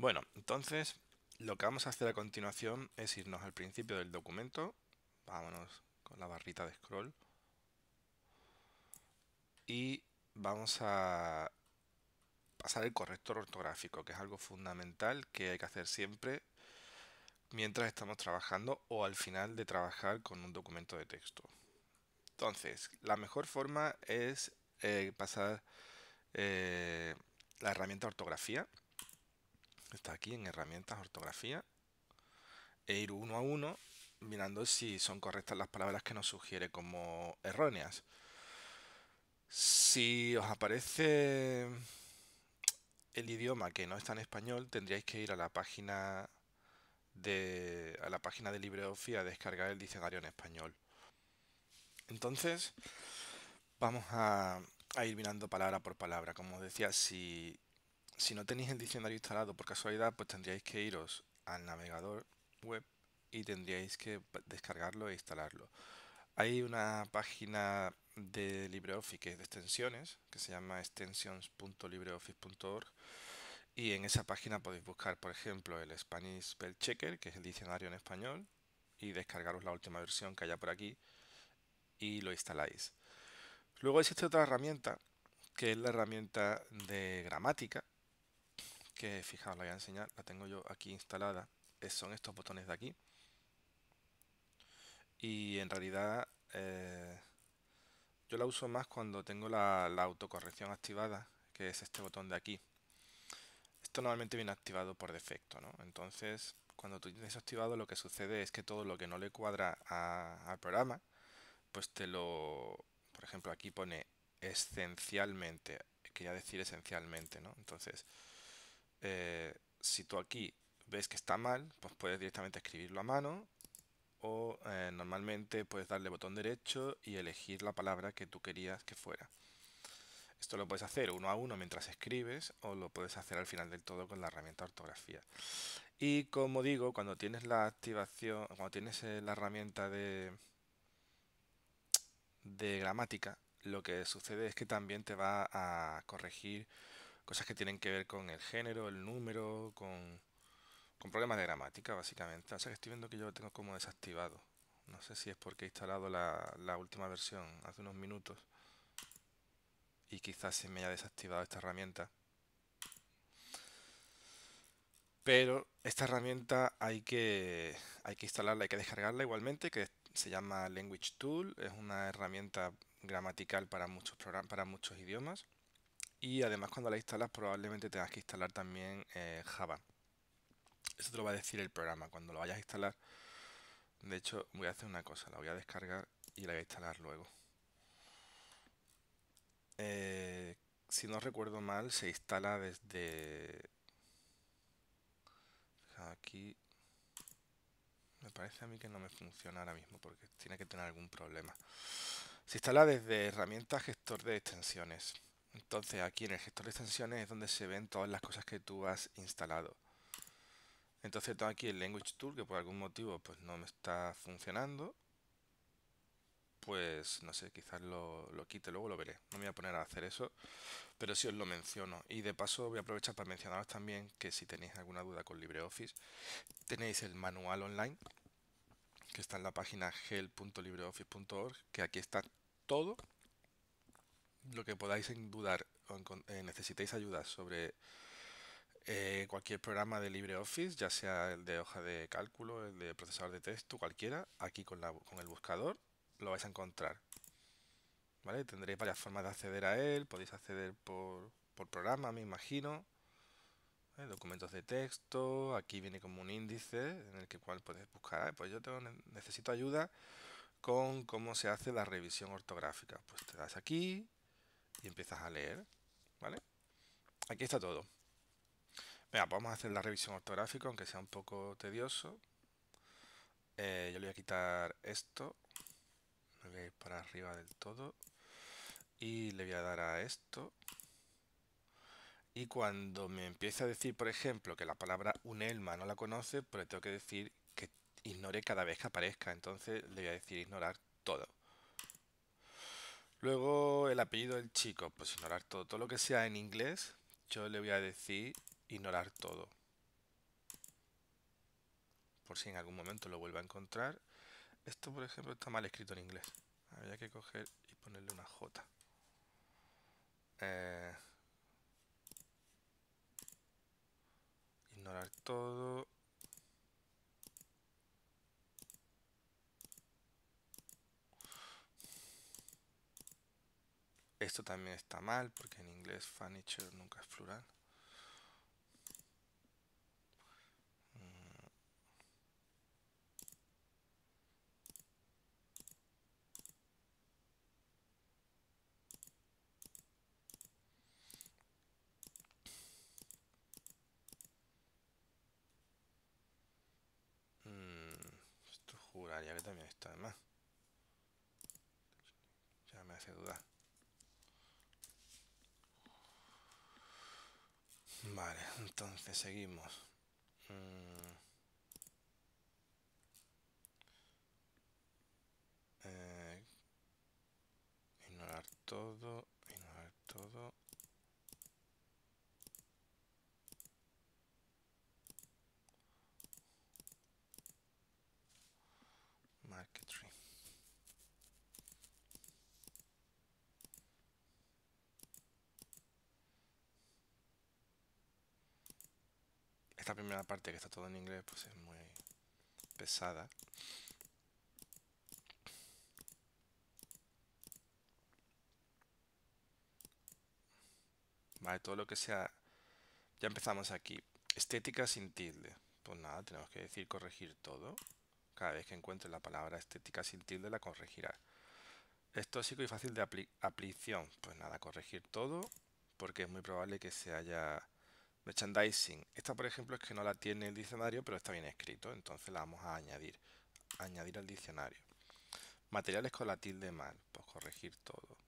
Bueno, entonces lo que vamos a hacer a continuación es irnos al principio del documento. Vámonos con la barrita de scroll. Y vamos a pasar el corrector ortográfico, que es algo fundamental que hay que hacer siempre mientras estamos trabajando o al final de trabajar con un documento de texto. Entonces, la mejor forma es eh, pasar eh, la herramienta ortografía Está aquí en herramientas, ortografía. E ir uno a uno mirando si son correctas las palabras que nos sugiere como erróneas. Si os aparece el idioma que no está en español, tendríais que ir a la página de a la página de LibreOffice a descargar el diccionario en español. Entonces, vamos a, a ir mirando palabra por palabra. Como os decía, si si no tenéis el diccionario instalado por casualidad, pues tendríais que iros al navegador web y tendríais que descargarlo e instalarlo. Hay una página de LibreOffice que es de extensiones, que se llama extensions.libreoffice.org y en esa página podéis buscar, por ejemplo, el Spanish Spell Checker, que es el diccionario en español, y descargaros la última versión que haya por aquí y lo instaláis. Luego existe otra herramienta, que es la herramienta de gramática, que, fijaos, la voy a enseñar, la tengo yo aquí instalada, son estos botones de aquí. Y en realidad eh, yo la uso más cuando tengo la, la autocorrección activada, que es este botón de aquí. Esto normalmente viene activado por defecto, ¿no? Entonces, cuando tú tienes activado, lo que sucede es que todo lo que no le cuadra al programa, pues te lo... Por ejemplo, aquí pone esencialmente, quería decir esencialmente, ¿no? Entonces, eh, si tú aquí ves que está mal, pues puedes directamente escribirlo a mano o eh, normalmente puedes darle botón derecho y elegir la palabra que tú querías que fuera. Esto lo puedes hacer uno a uno mientras escribes o lo puedes hacer al final del todo con la herramienta ortografía. Y como digo, cuando tienes la activación, cuando tienes eh, la herramienta de, de gramática, lo que sucede es que también te va a corregir cosas que tienen que ver con el género, el número, con, problemas de gramática, básicamente. O sea que estoy viendo que yo lo tengo como desactivado. No sé si es porque he instalado la, última versión hace unos minutos y quizás se me haya desactivado esta herramienta. Pero esta herramienta hay que, hay que instalarla, hay que descargarla igualmente, que se llama Language Tool, es una herramienta gramatical para muchos idiomas y además cuando la instalas probablemente tengas que instalar también eh, Java. Eso te lo va a decir el programa cuando lo vayas a instalar. De hecho, voy a hacer una cosa, la voy a descargar y la voy a instalar luego. Eh, si no recuerdo mal, se instala desde... Aquí... Me parece a mí que no me funciona ahora mismo porque tiene que tener algún problema. Se instala desde herramientas gestor de extensiones. Entonces aquí en el gestor de extensiones es donde se ven todas las cosas que tú has instalado. Entonces tengo aquí el Language Tool que por algún motivo pues no me está funcionando. Pues no sé, quizás lo, lo quite, luego lo veré. No me voy a poner a hacer eso, pero sí os lo menciono. Y de paso voy a aprovechar para mencionaros también que si tenéis alguna duda con LibreOffice, tenéis el manual online que está en la página gel.libreoffice.org, que aquí está todo lo que podáis en dudar o eh, necesitéis ayuda sobre eh, cualquier programa de LibreOffice, ya sea el de hoja de cálculo, el de procesador de texto, cualquiera, aquí con, el buscador lo vais a encontrar. Tendréis varias formas de acceder a él, podéis acceder por, por programa, me imagino, ¿eh? documentos de texto, aquí viene como un índice en el que cual podéis buscar, pues yo necesito ayuda con cómo se hace la revisión ortográfica. Pues te das aquí, y empiezas a leer, ¿vale? Aquí está todo. Venga, pues vamos a hacer la revisión ortográfica, aunque sea un poco tedioso. Eh, yo le voy a quitar esto. Me voy a ir para arriba del todo. Y le voy a dar a esto. Y cuando me empiece a decir, por ejemplo, que la palabra unelma no la conoce, pues tengo que decir que ignore cada vez que aparezca. Entonces le voy a decir ignorar todo. Luego el apellido del chico, pues ignorar todo. Todo lo que sea en inglés, yo le voy a decir ignorar todo. Por si en algún momento lo vuelva a encontrar. Esto, por ejemplo, está mal escrito en inglés. Habría que coger y ponerle una J. Eh, ignorar todo. Esto también está mal porque en inglés furniture nunca es plural. seguimos. Mm. Eh, ignorar todo, ignorar todo. Market primera parte que está todo en inglés pues es muy pesada. Vale, todo lo que sea... Ya empezamos aquí. Estética sin tilde. Pues nada, tenemos que decir corregir todo. Cada vez que encuentre la palabra estética sin tilde la corregirá. Es tóxico y fácil de aplicación. Pues nada, corregir todo porque es muy probable que se haya Merchandising. Esta, por ejemplo, es que no la tiene el diccionario, pero está bien escrito, entonces la vamos a añadir. Añadir al diccionario. Materiales con la tilde mal, pues corregir todo.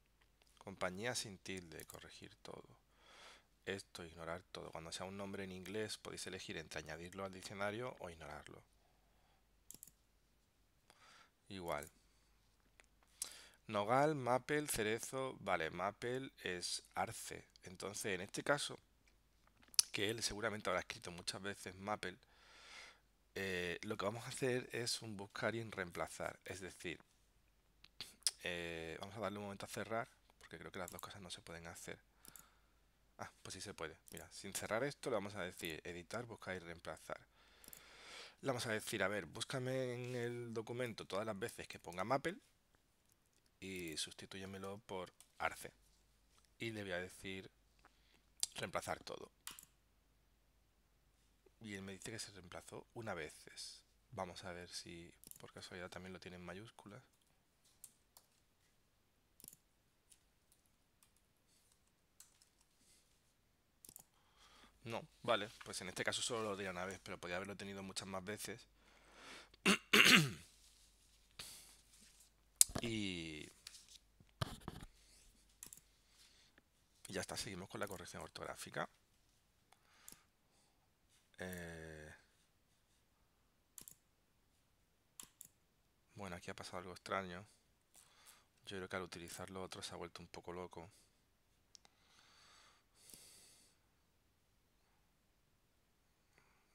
Compañía sin tilde, corregir todo. Esto, ignorar todo. Cuando sea un nombre en inglés, podéis elegir entre añadirlo al diccionario o ignorarlo. Igual. Nogal, Maple, Cerezo. Vale, Maple es arce. Entonces, en este caso, que él seguramente habrá escrito muchas veces Maple. Eh, lo que vamos a hacer es un buscar y un reemplazar. Es decir, eh, vamos a darle un momento a cerrar, porque creo que las dos cosas no se pueden hacer. Ah, pues sí se puede. Mira, sin cerrar esto le vamos a decir editar, buscar y reemplazar. Le vamos a decir, a ver, búscame en el documento todas las veces que ponga Maple y sustitúyamelo por Arce. Y le voy a decir reemplazar todo y él me dice que se reemplazó una vez. Vamos a ver si por casualidad también lo tiene en mayúsculas. No, vale, pues en este caso solo lo tenía una vez, pero podría haberlo tenido muchas más veces. y... y ya está, seguimos con la corrección ortográfica. pasado algo extraño. Yo creo que al utilizarlo otro se ha vuelto un poco loco.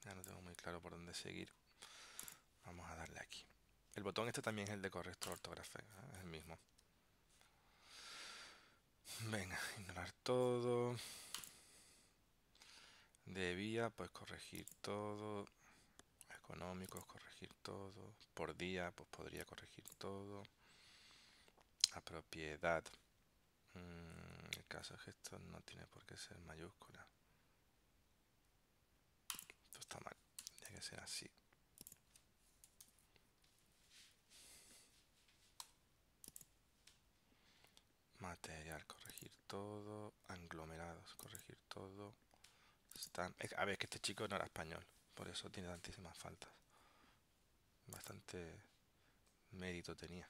Ya no tengo muy claro por dónde seguir. Vamos a darle aquí. El botón este también es el de correcto ortografía, ¿eh? es el mismo. Venga, ignorar todo. Debía pues corregir todo económicos, corregir todo. Por día, pues podría corregir todo. A propiedad. en mm, el caso es que esto no tiene por qué ser mayúscula. Esto está mal. Tiene que ser así. material, corregir todo, anglomerados, corregir todo. Eh, a ver, que este chico no era español por eso tiene tantísimas faltas. Bastante mérito tenía.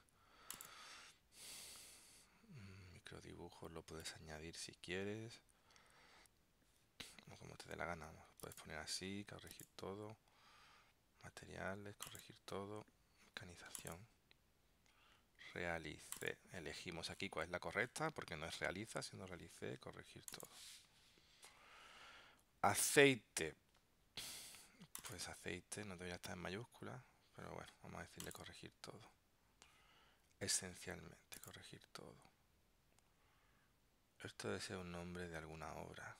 Mm, microdibujos lo puedes añadir si quieres. como te dé la gana. puedes poner así, corregir todo. Materiales, corregir todo. Mecanización. Realice. Elegimos aquí cuál es la correcta, porque no es realiza, sino realice, corregir todo. Aceite pues aceite no debería estar en mayúscula, pero bueno, vamos a decirle corregir todo. Esencialmente, corregir todo. Esto debe ser un nombre de alguna obra.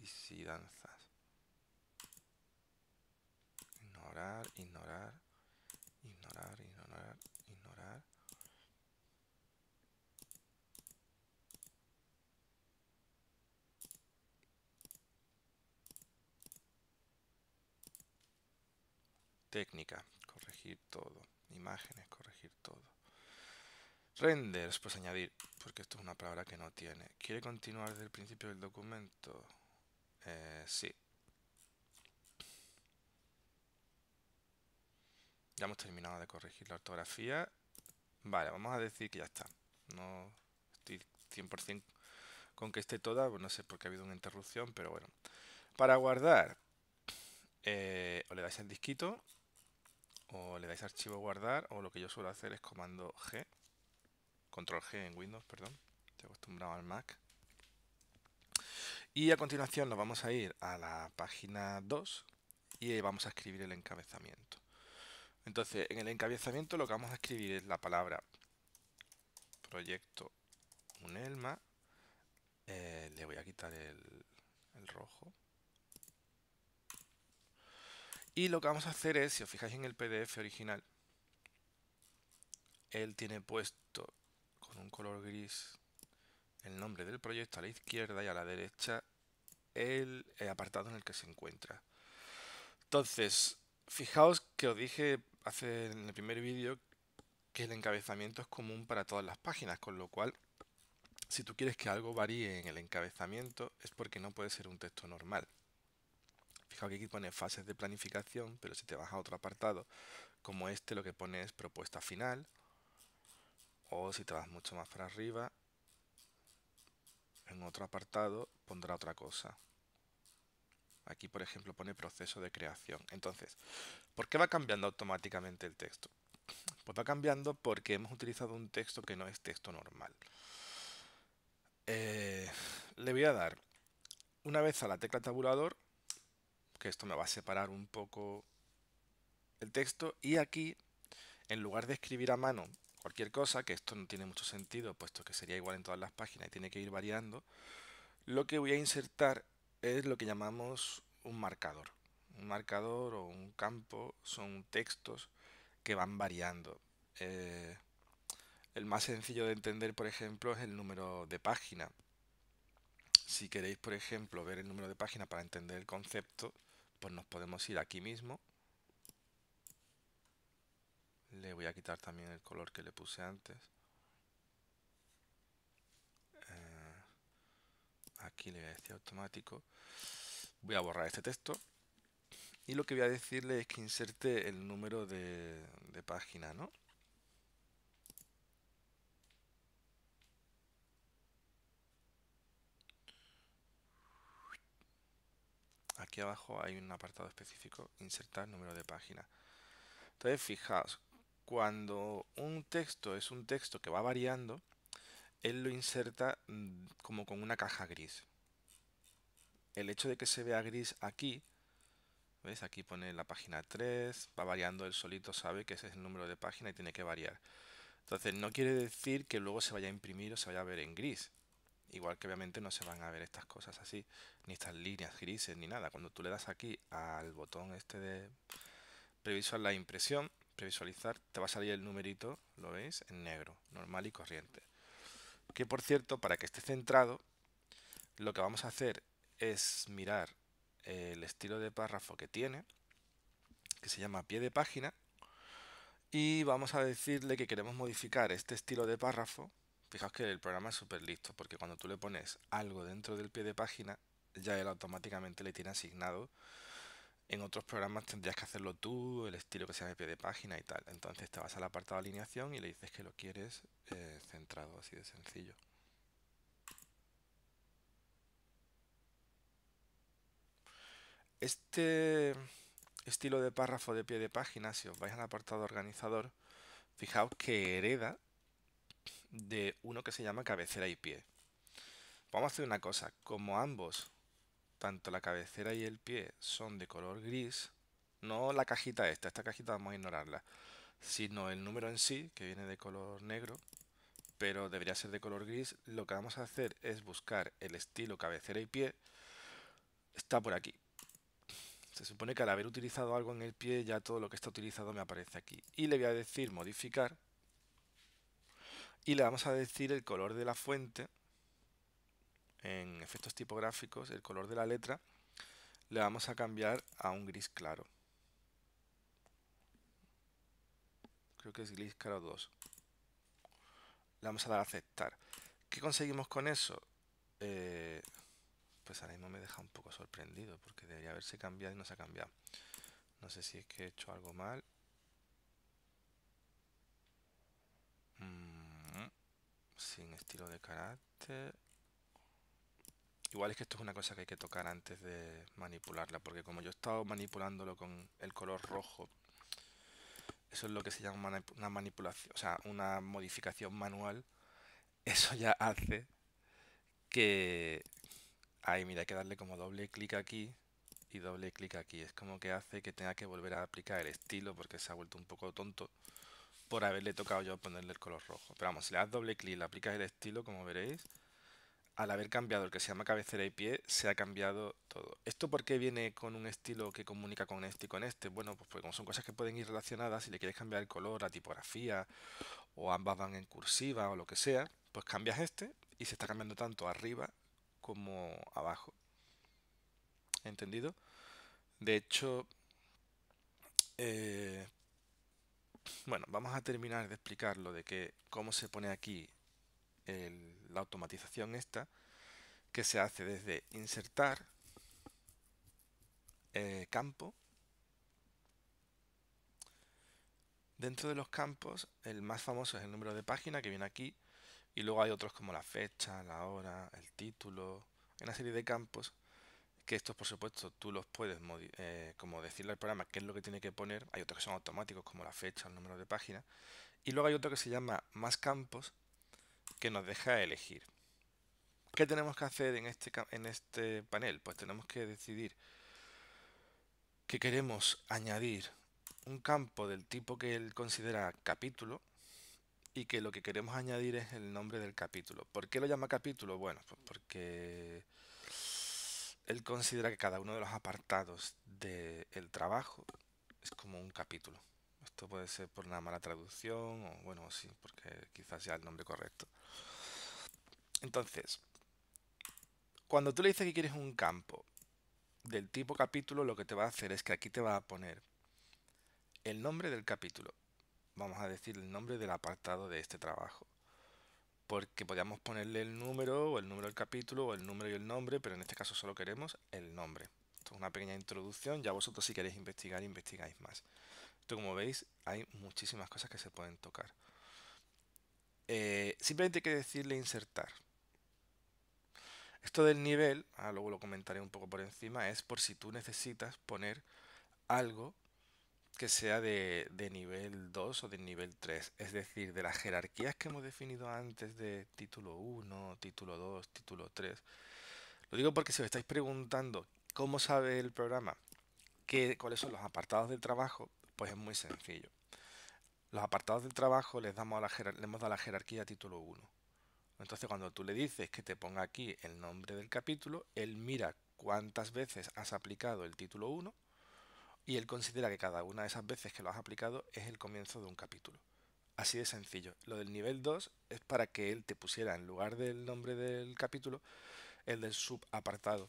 Disidanzas. ignorar, ignorar, ignorar. Técnica, corregir todo. Imágenes, corregir todo. Renders, pues añadir, porque esto es una palabra que no tiene. ¿Quiere continuar desde el principio del documento? Eh, sí. Ya hemos terminado de corregir la ortografía. Vale, vamos a decir que ya está. No estoy 100% con que esté toda, no sé por qué ha habido una interrupción, pero bueno. Para guardar, eh, o le dais al disquito o le dais archivo guardar o lo que yo suelo hacer es comando G, control G en Windows, perdón, estoy acostumbrado al Mac. Y a continuación nos vamos a ir a la página 2 y vamos a escribir el encabezamiento. Entonces, en el encabezamiento lo que vamos a escribir es la palabra proyecto unelma. elma. Eh, le voy a quitar el rojo. Y lo que vamos a hacer es, si os fijáis en el PDF original, él tiene puesto con un color gris el nombre del proyecto a la izquierda y a la derecha el apartado en el que se encuentra. Entonces, fijaos que os dije hace en el primer vídeo que el encabezamiento es común para todas las páginas, con lo cual, si tú quieres que algo varíe en el encabezamiento, es porque no puede ser un texto normal. Fijaos que aquí pone fases de planificación, pero si te vas a otro apartado como este, lo que pone es propuesta final. O si te vas mucho más para arriba, en otro apartado pondrá otra cosa. Aquí, por ejemplo, pone proceso de creación. Entonces, ¿por qué va cambiando automáticamente el texto? Pues va cambiando porque hemos utilizado un texto que no es texto normal. Eh, le voy a dar una vez a la tecla tabulador que esto me va a separar un poco el texto. Y aquí, en lugar de escribir a mano cualquier cosa, que esto no tiene mucho sentido, puesto que sería igual en todas las páginas y tiene que ir variando, lo que voy a insertar es lo que llamamos un marcador. Un marcador o un campo son textos que van variando. Eh, el más sencillo de entender, por ejemplo, es el número de página. Si queréis, por ejemplo, ver el número de página para entender el concepto, pues nos podemos ir aquí mismo. Le voy a quitar también el color que le puse antes. Eh, aquí le voy a decir automático. Voy a borrar este texto. Y lo que voy a decirle es que inserte el número de, de página, ¿no? aquí abajo hay un apartado específico, insertar número de página. Entonces, fijaos, cuando un texto es un texto que va variando, él lo inserta mm, como con una caja gris. El hecho de que se vea gris aquí, ves Aquí pone la página 3, va variando él solito, sabe que ese es el número de página y tiene que variar. Entonces no quiere decir que luego se vaya a imprimir o se vaya a ver en gris. Igual que obviamente no se van a ver estas cosas así, ni estas líneas grises, ni nada. Cuando tú le das aquí al botón este de previsualizar la impresión, previsualizar, te va a salir el numerito, lo veis, en negro, normal y corriente. Que por cierto, para que esté centrado, lo que vamos a hacer es mirar el estilo de párrafo que tiene, que se llama pie de página, y vamos a decirle que queremos modificar este estilo de párrafo Fijaos que el programa es súper listo, porque cuando tú le pones algo dentro del pie de página, ya él automáticamente le tiene asignado. En otros programas tendrías que hacerlo tú, el estilo que sea de pie de página y tal. Entonces te vas al apartado de alineación y le dices que lo quieres eh, centrado, así de sencillo. Este estilo de párrafo de pie de página, si os vais al apartado organizador, fijaos que hereda de uno que se llama cabecera y pie. Vamos a hacer una cosa, como ambos, tanto la cabecera y el pie, son de color gris, no la cajita esta, esta cajita vamos a ignorarla, sino el número en sí, que viene de color negro, pero debería ser de color gris, lo que vamos a hacer es buscar el estilo cabecera y pie, está por aquí. Se supone que al haber utilizado algo en el pie, ya todo lo que está utilizado me aparece aquí. Y le voy a decir modificar, y le vamos a decir el color de la fuente en efectos tipográficos, el color de la letra, le vamos a cambiar a un gris claro. Creo que es gris claro 2. Le vamos a dar a aceptar. ¿Qué conseguimos con eso? Eh, pues ahora mismo me deja un poco sorprendido porque debería haberse cambiado y no se ha cambiado. No sé si es que he hecho algo mal. sin estilo de carácter. Igual es que esto es una cosa que hay que tocar antes de manipularla, porque como yo he estado manipulándolo con el color rojo, eso es lo que se llama una manipulación, o sea, una modificación manual. Eso ya hace que... Ahí, mira, hay que darle como doble clic aquí y doble clic aquí. Es como que hace que tenga que volver a aplicar el estilo porque se ha vuelto un poco tonto por haberle tocado yo ponerle el color rojo. Pero vamos, si le das doble clic, y le aplicas el estilo, como veréis, al haber cambiado el que se llama cabecera y pie, se ha cambiado todo. ¿Esto por qué viene con un estilo que comunica con este y con este? Bueno, pues porque como son cosas que pueden ir relacionadas, si le quieres cambiar el color, la tipografía, o ambas van en cursiva o lo que sea, pues cambias este y se está cambiando tanto arriba como abajo. ¿Entendido? De hecho, eh, bueno, vamos a terminar de explicar lo de que cómo se pone aquí la automatización esta, que se hace desde insertar eh, campo. Dentro de los campos, el más famoso es el número de página que viene aquí, y luego hay otros como la fecha, la hora, el título, una serie de campos que estos por supuesto tú los puedes eh, como decirle al programa qué es lo que tiene que poner, hay otros que son automáticos como la fecha, el número de página, y luego hay otro que se llama más campos que nos deja elegir. ¿Qué tenemos que hacer en este, en este panel? Pues tenemos que decidir que queremos añadir un campo del tipo que él considera capítulo y que lo que queremos añadir es el nombre del capítulo. ¿Por qué lo llama capítulo? Bueno, pues porque él considera que cada uno de los apartados del trabajo es como un capítulo. Esto puede ser por una mala traducción o bueno, sí, porque quizás sea el nombre correcto. Entonces, cuando tú le dices que quieres un campo del tipo capítulo, lo que te va a hacer es que aquí te va a poner el nombre del capítulo. Vamos a decir el nombre del apartado de este trabajo porque podíamos ponerle el número o el número del capítulo o el número y el nombre, pero en este caso solo queremos el nombre. Esto es una pequeña introducción, ya vosotros si queréis investigar, investigáis más. como veis, hay muchísimas cosas que se pueden tocar. Eh, simplemente hay que decirle insertar. Esto del nivel, ah, luego lo comentaré un poco por encima, es por si tú necesitas poner algo que sea de, nivel 2 o de nivel 3, es decir, de las jerarquías que hemos definido antes de título 1, título 2, título 3. Lo digo porque si os estáis preguntando cómo sabe el programa qué, cuáles son los apartados de trabajo, pues es muy sencillo. Los apartados de trabajo les, damos a la le hemos dado la jerarquía título 1. Entonces cuando tú le dices que te ponga aquí el nombre del capítulo, él mira cuántas veces has aplicado el título 1 y él considera que cada una de esas veces que lo has aplicado es el comienzo de un capítulo. Así de sencillo. Lo del nivel 2 es para que él te pusiera en lugar del nombre del capítulo el del subapartado.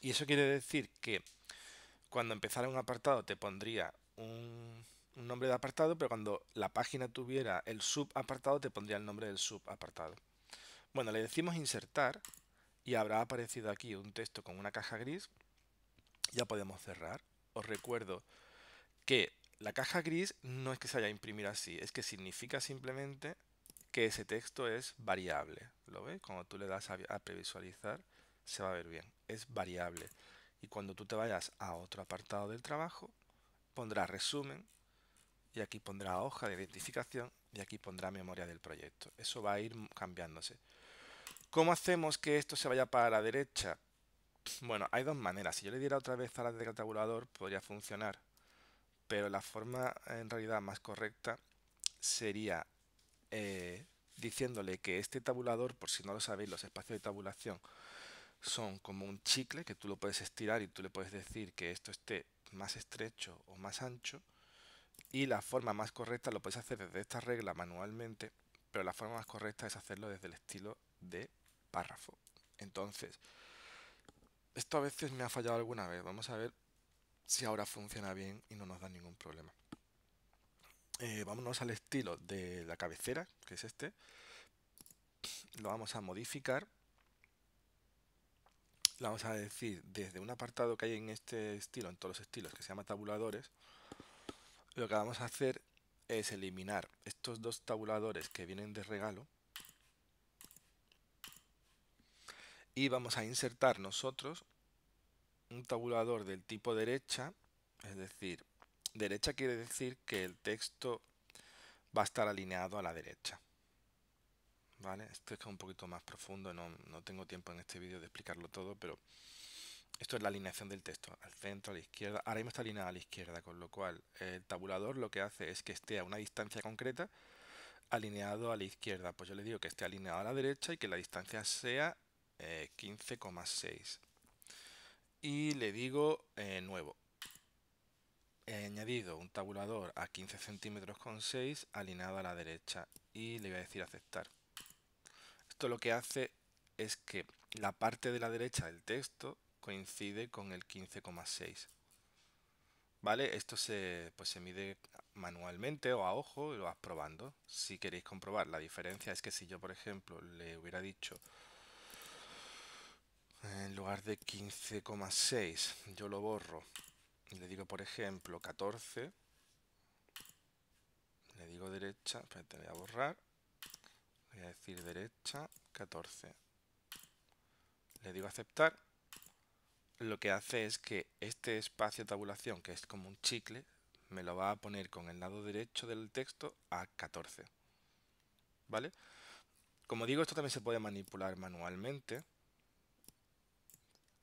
Y eso quiere decir que cuando empezara un apartado te pondría un, nombre de apartado, pero cuando la página tuviera el subapartado te pondría el nombre del subapartado. Bueno, le decimos insertar y habrá aparecido aquí un texto con una caja gris. Ya podemos cerrar os recuerdo que la caja gris no es que se vaya a imprimir así, es que significa simplemente que ese texto es variable. ¿Lo ves? Cuando tú le das a, a previsualizar, se va a ver bien. Es variable. Y cuando tú te vayas a otro apartado del trabajo, pondrá resumen, y aquí pondrá hoja de identificación, y aquí pondrá memoria del proyecto. Eso va a ir cambiándose. ¿Cómo hacemos que esto se vaya para la derecha? Bueno, hay dos maneras. Si yo le diera otra vez a la de tabulador, podría funcionar. Pero la forma en realidad más correcta sería eh, diciéndole que este tabulador, por si no lo sabéis, los espacios de tabulación son como un chicle que tú lo puedes estirar y tú le puedes decir que esto esté más estrecho o más ancho. Y la forma más correcta lo puedes hacer desde esta regla manualmente, pero la forma más correcta es hacerlo desde el estilo de párrafo. Entonces, esto a veces me ha fallado alguna vez. Vamos a ver si ahora funciona bien y no nos da ningún problema. Eh, vámonos al estilo de la cabecera, que es este. Lo vamos a modificar. Lo vamos a decir desde un apartado que hay en este estilo, en todos los estilos, que se llama tabuladores. Lo que vamos a hacer es eliminar estos dos tabuladores que vienen de regalo y vamos a insertar nosotros un tabulador del tipo derecha, es decir, derecha quiere decir que el texto va a estar alineado a la derecha. ¿Vale? Esto es un poquito más profundo, no, tengo tiempo en este vídeo de explicarlo todo, pero esto es la alineación del texto, al centro, a la izquierda. Ahora mismo está alineado a la izquierda, con lo cual el tabulador lo que hace es que esté a una distancia concreta alineado a la izquierda. Pues yo le digo que esté alineado a la derecha y que la distancia sea 15,6 eh, y le digo eh, nuevo he añadido un tabulador a 15 centímetros con 6 alineado a la derecha y le voy a decir aceptar esto lo que hace es que la parte de la derecha del texto coincide con el 15,6 vale esto se pues se mide manualmente o a ojo y lo vas probando si queréis comprobar la diferencia es que si yo por ejemplo le hubiera dicho en lugar de 15,6 yo lo borro y le digo por ejemplo 14 le digo derecha espérate, voy a borrar voy a decir derecha 14 le digo aceptar lo que hace es que este espacio de tabulación que es como un chicle me lo va a poner con el lado derecho del texto a 14 ¿vale? como digo esto también se puede manipular manualmente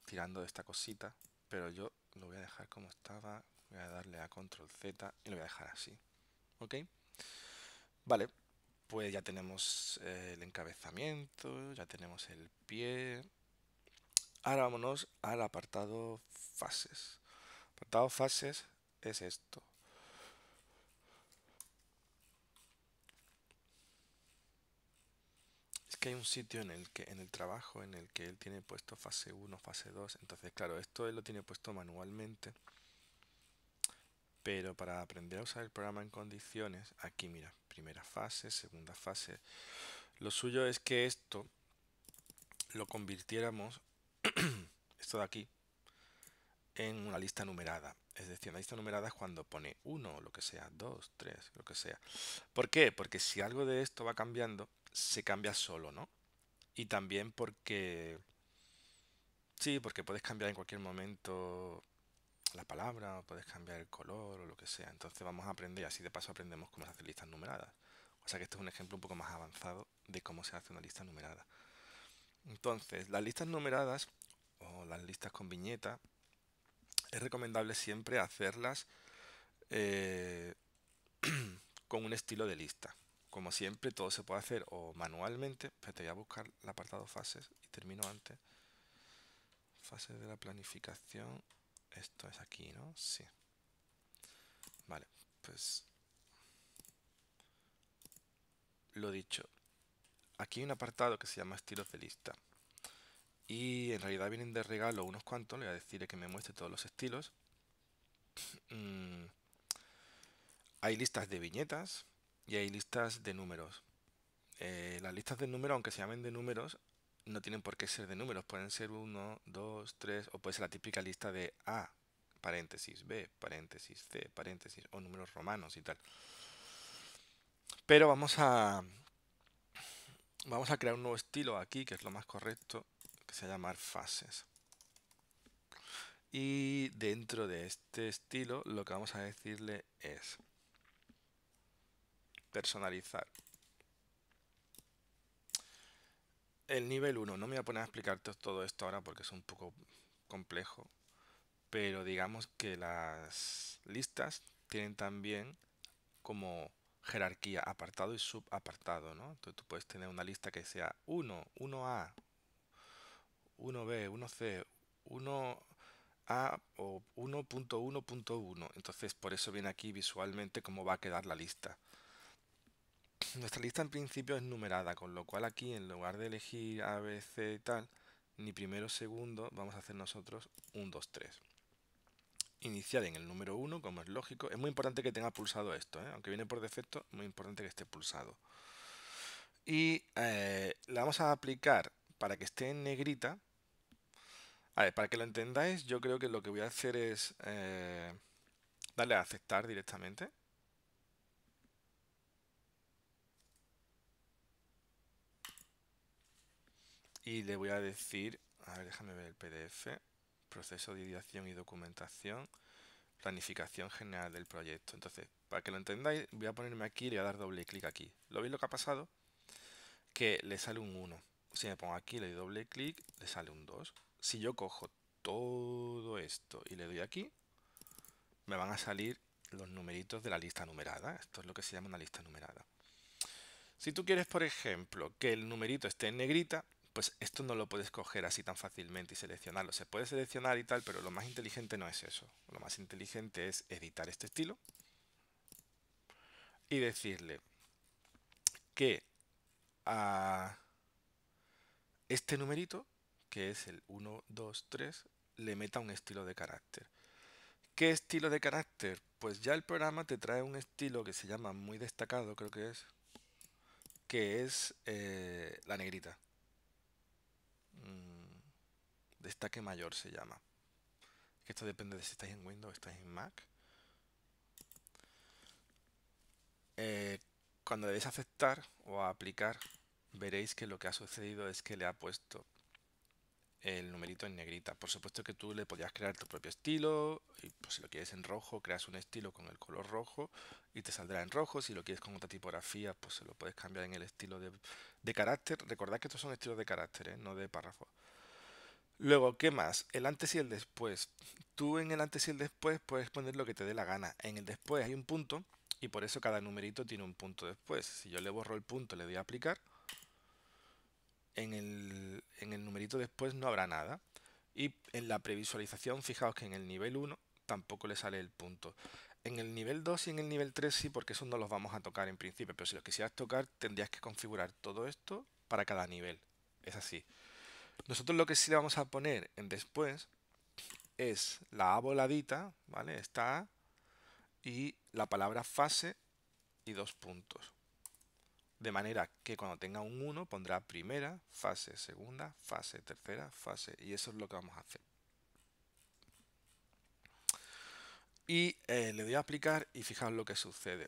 tirando de esta cosita, pero yo lo voy a dejar como estaba, voy a darle a control Z y lo voy a dejar así, ¿ok? Vale, pues ya tenemos eh, el encabezamiento, ya tenemos el pie. Ahora vámonos al apartado fases. Apartado fases es esto, que hay un sitio en el que en el trabajo en el que él tiene puesto fase 1, fase 2. Entonces, claro, esto él lo tiene puesto manualmente. Pero para aprender a usar el programa en condiciones, aquí mira, primera fase, segunda fase. Lo suyo es que esto lo convirtiéramos, esto de aquí, en una lista numerada. Es decir, una lista numerada es cuando pone 1, lo que sea, 2, 3, lo que sea. ¿Por qué? Porque si algo de esto va cambiando, se cambia solo, ¿no? Y también porque... Sí, porque puedes cambiar en cualquier momento la palabra, o puedes cambiar el color o lo que sea. Entonces vamos a aprender, así de paso aprendemos cómo se hacen listas numeradas. O sea que esto es un ejemplo un poco más avanzado de cómo se hace una lista numerada. Entonces, las listas numeradas o las listas con viñeta, es recomendable siempre hacerlas eh, con un estilo de lista como siempre, todo se puede hacer o manualmente. pero voy a buscar el apartado fases y termino antes. Fases de la planificación. Esto es aquí, ¿no? Sí. Vale, pues... Lo dicho. Aquí hay un apartado que se llama estilos de lista. Y en realidad vienen de regalo unos cuantos. Le voy a decir que me muestre todos los estilos. Mm, hay listas de viñetas, y hay listas de números. Eh, las listas de números, aunque se llamen de números, no tienen por qué ser de números. Pueden ser 1, 2, 3 o puede ser la típica lista de A, paréntesis, B, paréntesis, C, paréntesis o números romanos y tal. Pero vamos a, vamos a crear un nuevo estilo aquí, que es lo más correcto, que se llamar fases. Y dentro de este estilo lo que vamos a decirle es personalizar. El nivel 1, no me voy a poner a explicarte todo esto ahora porque es un poco complejo, pero digamos que las listas tienen también como jerarquía apartado y subapartado, ¿no? Entonces tú puedes tener una lista que sea 1, 1A, 1B, 1C, 1A o 1.1.1. Entonces por eso viene aquí visualmente cómo va a quedar la lista nuestra lista en principio es numerada, con lo cual aquí en lugar de elegir A, B, C y tal, ni primero, segundo, vamos a hacer nosotros 1, 2, 3. Iniciar en el número 1, como es lógico. Es muy importante que tenga pulsado esto, ¿eh? aunque viene por defecto, muy importante que esté pulsado. Y eh, la vamos a aplicar para que esté en negrita. A ver, para que lo entendáis, yo creo que lo que voy a hacer es eh, darle a aceptar directamente. y le voy a decir, a ver, déjame ver el PDF, proceso de ideación y documentación, planificación general del proyecto. Entonces, para que lo entendáis, voy a ponerme aquí y le voy a dar doble clic aquí. ¿Lo veis lo que ha pasado? Que le sale un 1. Si me pongo aquí, le doy doble clic, le sale un 2. Si yo cojo todo esto y le doy aquí, me van a salir los numeritos de la lista numerada. Esto es lo que se llama una lista numerada. Si tú quieres, por ejemplo, que el numerito esté en negrita, pues esto no lo puedes coger así tan fácilmente y seleccionarlo. Se puede seleccionar y tal, pero lo más inteligente no es eso. Lo más inteligente es editar este estilo y decirle que a ah, este numerito, que es el 1, 2, 3, le meta un estilo de carácter. ¿Qué estilo de carácter? Pues ya el programa te trae un estilo que se llama muy destacado, creo que es, que es eh, la negrita. Destaque mayor se llama. esto depende de si estáis en Windows o estáis en Mac. Eh, cuando le deis aceptar o a aplicar, veréis que lo que ha sucedido es que le ha puesto el numerito en negrita. Por supuesto que tú le podías crear tu propio estilo, y pues, si lo quieres en rojo, creas un estilo con el color rojo y te saldrá en rojo. Si lo quieres con otra tipografía, pues se lo puedes cambiar en el estilo de, carácter. Recordad que estos son estilos de carácter, ¿eh? no de párrafo. Luego, ¿qué más? El antes y el después. Tú en el antes y el después puedes poner lo que te dé la gana. En el después hay un punto y por eso cada numerito tiene un punto después. Si yo le borro el punto, le doy a aplicar. En el, en el numerito después no habrá nada. Y en la previsualización, fijaos que en el nivel 1 tampoco le sale el punto. En el nivel 2 y en el nivel 3 sí, porque esos no los vamos a tocar en principio. Pero si los quisieras tocar, tendrías que configurar todo esto para cada nivel. Es así. Nosotros lo que sí le vamos a poner en después es la A voladita, ¿vale? Esta A y la palabra fase y dos puntos. De manera que cuando tenga un 1 pondrá primera, fase, segunda, fase, tercera, fase. Y eso es lo que vamos a hacer. Y eh, le doy a aplicar y fijaos lo que sucede.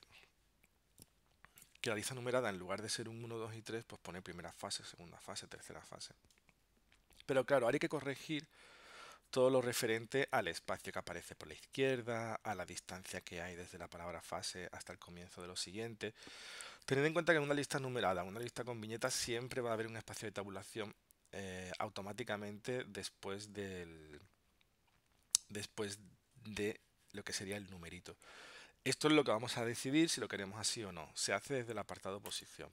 Que la lista numerada en lugar de ser un 1, 2 y 3, pues pone primera fase, segunda fase, tercera fase. Pero claro, hay que corregir todo lo referente al espacio que aparece por la izquierda, a la distancia que hay desde la palabra fase hasta el comienzo de lo siguiente. Tened en cuenta que en una lista numerada, una lista con viñetas, siempre va a haber un espacio de tabulación eh, automáticamente después del. después de lo que sería el numerito. Esto es lo que vamos a decidir si lo queremos así o no. Se hace desde el apartado posición.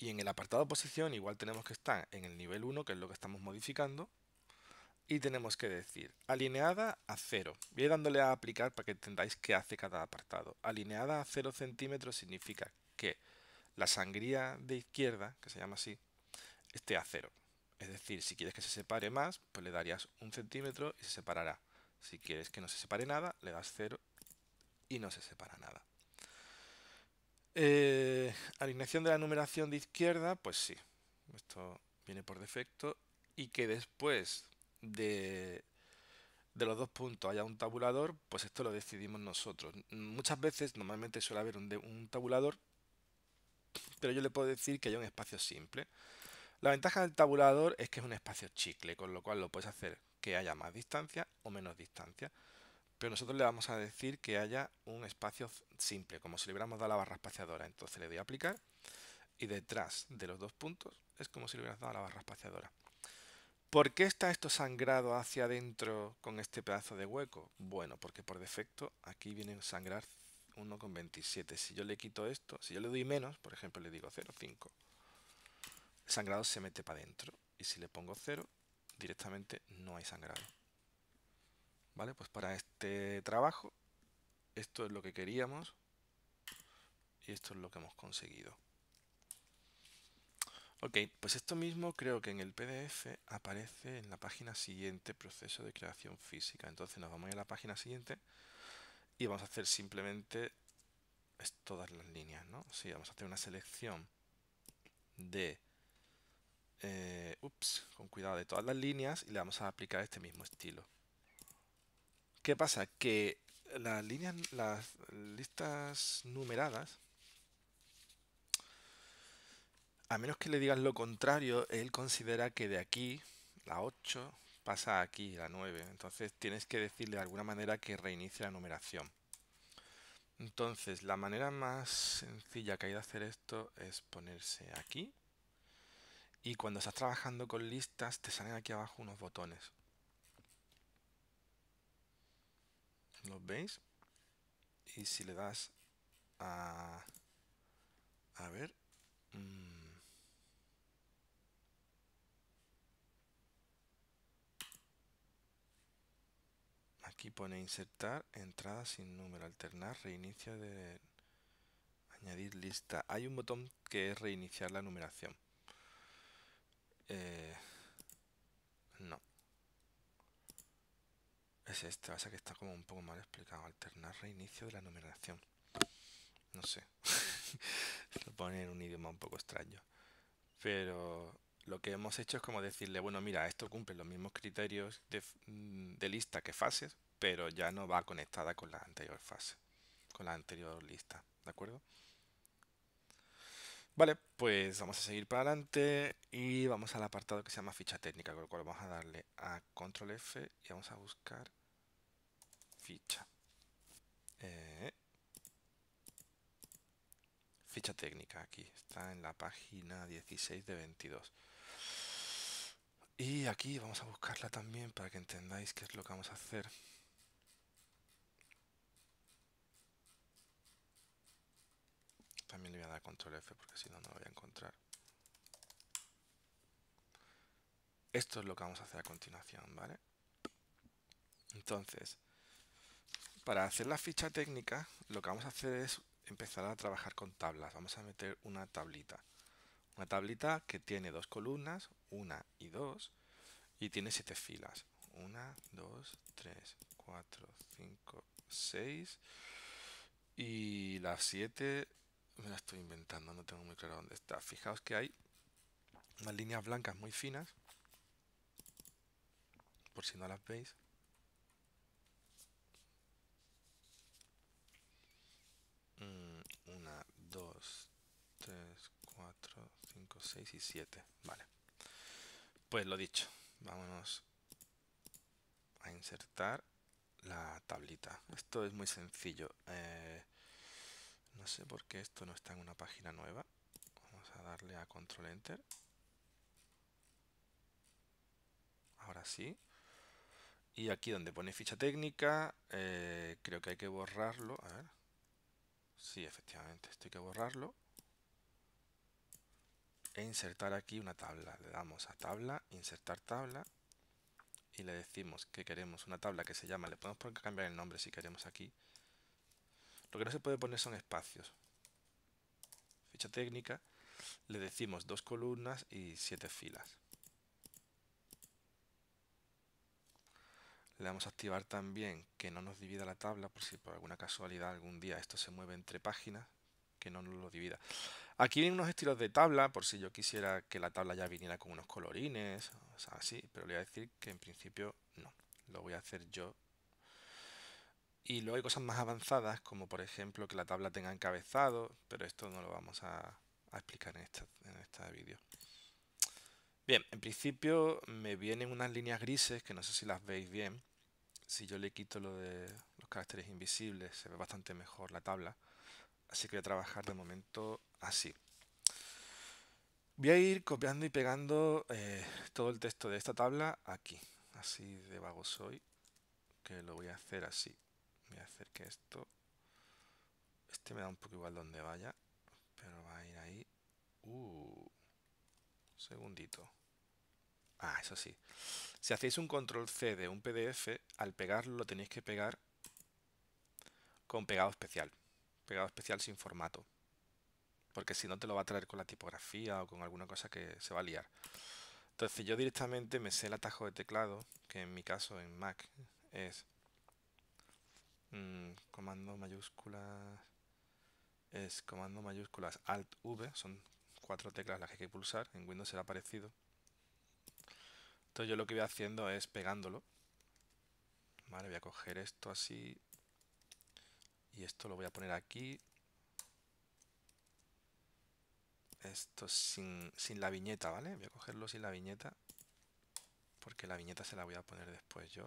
Y en el apartado posición igual tenemos que estar en el nivel 1, que es lo que estamos modificando. Y tenemos que decir alineada a 0. Voy dándole a aplicar para que entendáis qué hace cada apartado. Alineada a 0 centímetros significa que la sangría de izquierda, que se llama así, esté a 0. Es decir, si quieres que se separe más, pues le darías un centímetro y se separará. Si quieres que no se separe nada, le das 0 y no se separa nada. Eh, alineación de la numeración de izquierda, pues sí, esto viene por defecto. Y que después de, los dos puntos haya un tabulador, pues esto lo decidimos nosotros. Muchas veces, normalmente suele haber un, tabulador, pero yo le puedo decir que haya un espacio simple. La ventaja del tabulador es que es un espacio chicle, con lo cual lo puedes hacer que haya más distancia o menos distancia pero nosotros le vamos a decir que haya un espacio simple, como si le hubiéramos dado la barra espaciadora. Entonces le doy a aplicar y detrás de los dos puntos es como si le hubieras dado la barra espaciadora. ¿Por qué está esto sangrado hacia adentro con este pedazo de hueco? Bueno, porque por defecto aquí viene a sangrar 1,27. Si yo le quito esto, si yo le doy menos, por ejemplo le digo 0,5, el sangrado se mete para adentro. Y si le pongo 0, directamente no hay sangrado. Pues para este trabajo, esto es lo que queríamos y esto es lo que hemos conseguido. Ok, pues esto mismo creo que en el PDF aparece en la página siguiente, proceso de creación física. Entonces nos vamos a la página siguiente y vamos a hacer simplemente todas las líneas, ¿no? Sí, vamos a hacer una selección de... Eh, ups, con cuidado de todas las líneas y le vamos a aplicar este mismo estilo. ¿Qué pasa? Que las líneas, las listas numeradas, a menos que le digas lo contrario, él considera que de aquí, la 8, pasa aquí, la 9. Entonces tienes que decirle de alguna manera que reinicie la numeración. Entonces, la manera más sencilla que hay de hacer esto es ponerse aquí. Y cuando estás trabajando con listas, te salen aquí abajo unos botones. lo veis? Y si le das a... A ver... Mm, aquí pone insertar, entrada sin número, alternar, reinicio de... Añadir lista. Hay un botón que es reiniciar la numeración. Eh, no es este, pasa que está como un poco mal explicado. Alternar reinicio de la numeración. No sé. Lo pone en un idioma un poco extraño. Pero lo que hemos hecho es como decirle, bueno, mira, esto cumple los mismos criterios de, mm, de lista que fases, pero ya no va conectada con la anterior fase, con la anterior lista, ¿de acuerdo? Vale, pues vamos a seguir para adelante y vamos al apartado que se llama ficha técnica, con lo cual vamos a darle a control F y vamos a buscar ficha. Eh, ficha técnica, aquí está en la página 16 de 22. Y aquí vamos a buscarla también para que entendáis qué es lo que vamos a hacer. También le voy a dar control F porque si no, no lo voy a encontrar. Esto es lo que vamos a hacer a continuación, ¿vale? Entonces, para hacer la ficha técnica, lo que vamos a hacer es empezar a trabajar con tablas. Vamos a meter una tablita. Una tablita que tiene dos columnas, una y dos, y tiene siete filas. Una, dos, tres, cuatro, cinco, seis. Y las siete me la estoy inventando, no tengo muy claro dónde está. Fijaos que hay unas líneas blancas muy finas, por si no las veis. 1, 2, 3, 4, 5, 6 y 7. Vale. Pues lo dicho, vámonos a insertar la tablita. Esto es muy sencillo. Eh, no sé por qué esto no está en una página nueva. Vamos a darle a control enter. Ahora sí. Y aquí donde pone ficha técnica, eh, creo que hay que borrarlo. A ver. Sí, efectivamente, esto hay que borrarlo. E insertar aquí una tabla. Le damos a tabla, insertar tabla. Y le decimos que queremos una tabla que se llama, le podemos cambiar el nombre si queremos aquí. Lo que no se puede poner son espacios. Ficha técnica, le decimos dos columnas y siete filas. Le vamos a activar también que no nos divida la tabla, por si por alguna casualidad algún día esto se mueve entre páginas, que no nos lo divida. Aquí vienen unos estilos de tabla, por si yo quisiera que la tabla ya viniera con unos colorines, o sea, así, pero le voy a decir que en principio no, lo voy a hacer yo. Y luego hay cosas más avanzadas, como por ejemplo que la tabla tenga encabezado, pero esto no lo vamos a, explicar en en este vídeo. Bien, en principio me vienen unas líneas grises, que no sé si las veis bien, si yo le quito lo de los caracteres invisibles, se ve bastante mejor la tabla. Así que voy a trabajar de momento así. Voy a ir copiando y pegando eh, todo el texto de esta tabla aquí. Así de vago soy, que lo voy a hacer así. Voy a hacer que esto... Este me da un poco igual donde vaya, pero va a ir ahí. Uh, segundito. Ah, eso sí. Si hacéis un control C de un PDF, al pegarlo lo tenéis que pegar con pegado especial. Pegado especial sin formato. Porque si no te lo va a traer con la tipografía o con alguna cosa que se va a liar. Entonces yo directamente me sé el atajo de teclado, que en mi caso en Mac es mm, comando mayúsculas, es comando mayúsculas Alt V, son cuatro teclas las que hay que pulsar, en Windows será parecido. Entonces yo lo que voy haciendo es pegándolo. voy a coger esto así. Y esto lo voy a poner aquí. Esto sin, sin la viñeta, ¿vale? Voy a cogerlo sin la viñeta. Porque la viñeta se la voy a poner después yo.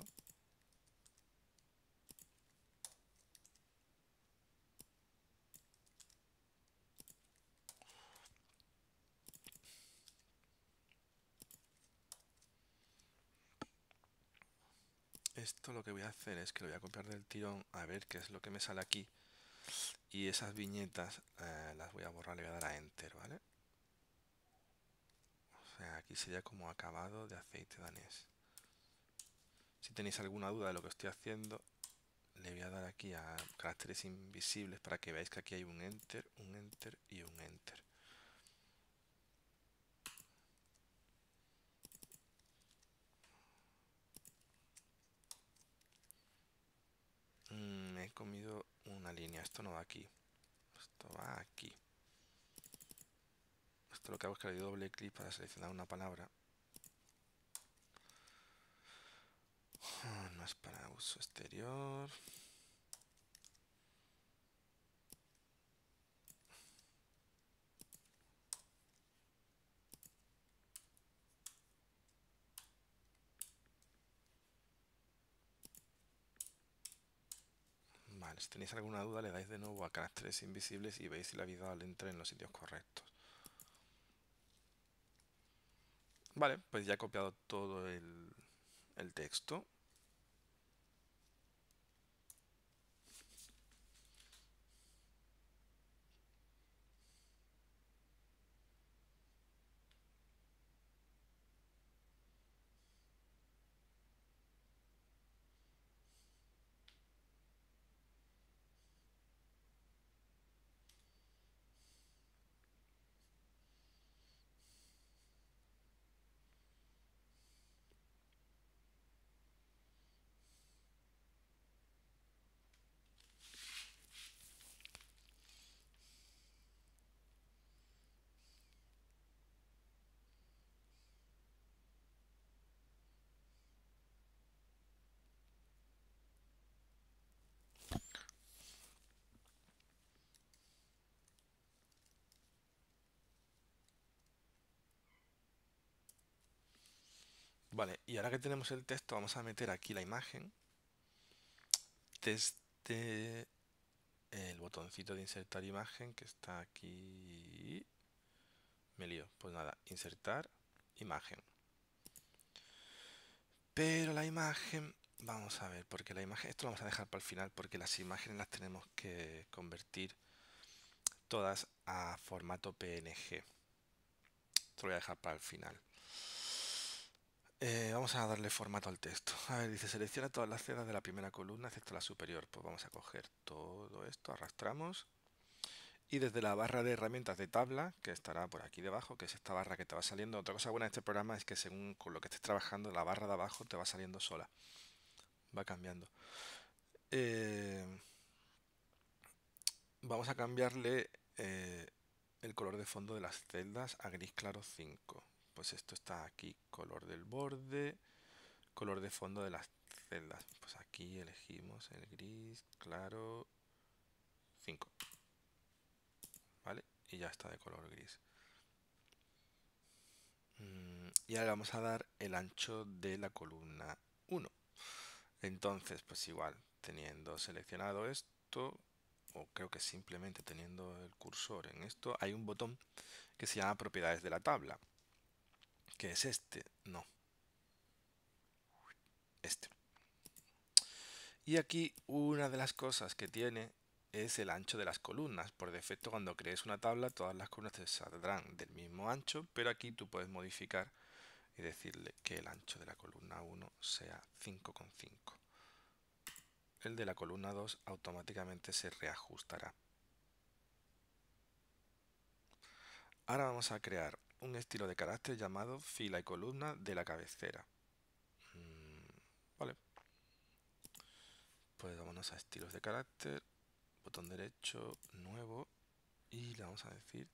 Esto lo que voy a hacer es que lo voy a copiar del tirón a ver qué es lo que me sale aquí. Y esas viñetas eh, las voy a borrar, le voy a dar a Enter, ¿vale? aquí sería como acabado de aceite danés. Si tenéis alguna duda de lo que estoy haciendo, le voy a dar aquí a caracteres invisibles para que veáis que aquí hay un Enter, un Enter y un Enter. línea. Esto no va aquí. Esto va aquí. Esto lo que hago es que le doble clic para seleccionar una palabra. Ah, no es para uso exterior. Si tenéis alguna duda, le dais de nuevo a caracteres invisibles y veis si la visual entra en los sitios correctos. Vale, pues ya he copiado todo el, el texto. Vale, y ahora que tenemos el texto, vamos a meter aquí la imagen desde el botoncito de insertar imagen que está aquí. Me lío. Pues nada, insertar imagen. Pero la imagen, vamos a ver, porque la imagen, esto lo vamos a dejar para el final, porque las imágenes las tenemos que convertir todas a formato PNG. Esto lo voy a dejar para el final. Eh, vamos a darle formato al texto. A ver, dice, selecciona todas las celdas de la primera columna, excepto la superior. Pues vamos a coger todo esto, arrastramos. Y desde la barra de herramientas de tabla, que estará por aquí debajo, que es esta barra que te va saliendo. Otra cosa buena de este programa es que según con lo que estés trabajando, la barra de abajo te va saliendo sola. Va cambiando. Eh, vamos a cambiarle eh, el color de fondo de las celdas a gris claro 5 pues esto está aquí, color del borde, color de fondo de las celdas. Pues aquí elegimos el gris, claro, 5. ¿Vale? Y ya está de color gris. Mm, y ahora vamos a dar el ancho de la columna 1. Entonces, pues igual, teniendo seleccionado esto, o creo que simplemente teniendo el cursor en esto, hay un botón que se llama propiedades de la tabla que es este, no. Este. Y aquí una de las cosas que tiene es el ancho de las columnas. Por defecto, cuando crees una tabla, todas las columnas te saldrán del mismo ancho, pero aquí tú puedes modificar y decirle que el ancho de la columna 1 sea 5,5. El de la columna 2 automáticamente se reajustará. Ahora vamos a crear un estilo de carácter llamado fila y columna de la cabecera. Mm, vale. Pues vámonos a estilos de carácter, botón derecho, nuevo, y le vamos a decir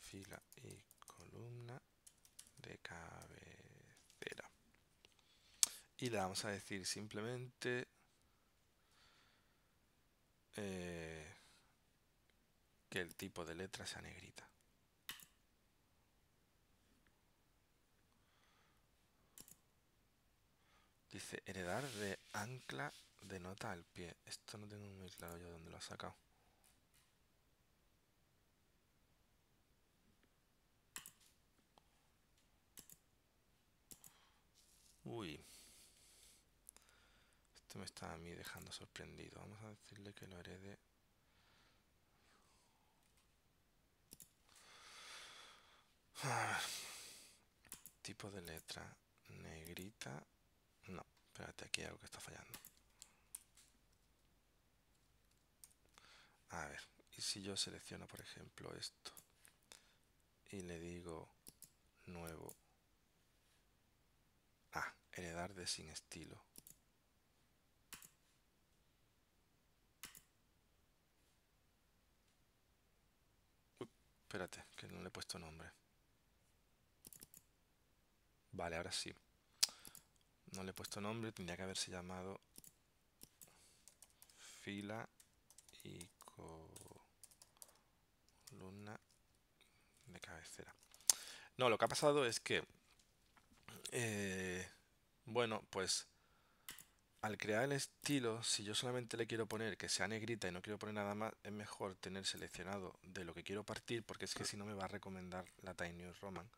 fila y columna de cabecera. Y le vamos a decir simplemente eh, que el tipo de letra sea negrita. Dice, heredar de ancla de nota al pie. Esto no tengo muy claro yo dónde lo ha sacado. Uy. Esto me está a mí dejando sorprendido. Vamos a decirle que lo herede. Tipo de letra. Negrita. No, espérate, aquí hay algo que está fallando. A ver, y si yo selecciono, por ejemplo, esto y le digo nuevo. Ah, heredar de sin estilo. espérate, que no le he puesto nombre. Vale, ahora sí. No le he puesto nombre, tendría que haberse llamado fila y columna de cabecera. No, lo que ha pasado es que, eh, bueno, pues al crear el estilo, si yo solamente le quiero poner que sea negrita y no quiero poner nada más, es mejor tener seleccionado de lo que quiero partir, porque es que si no me va a recomendar la Tiny New Roman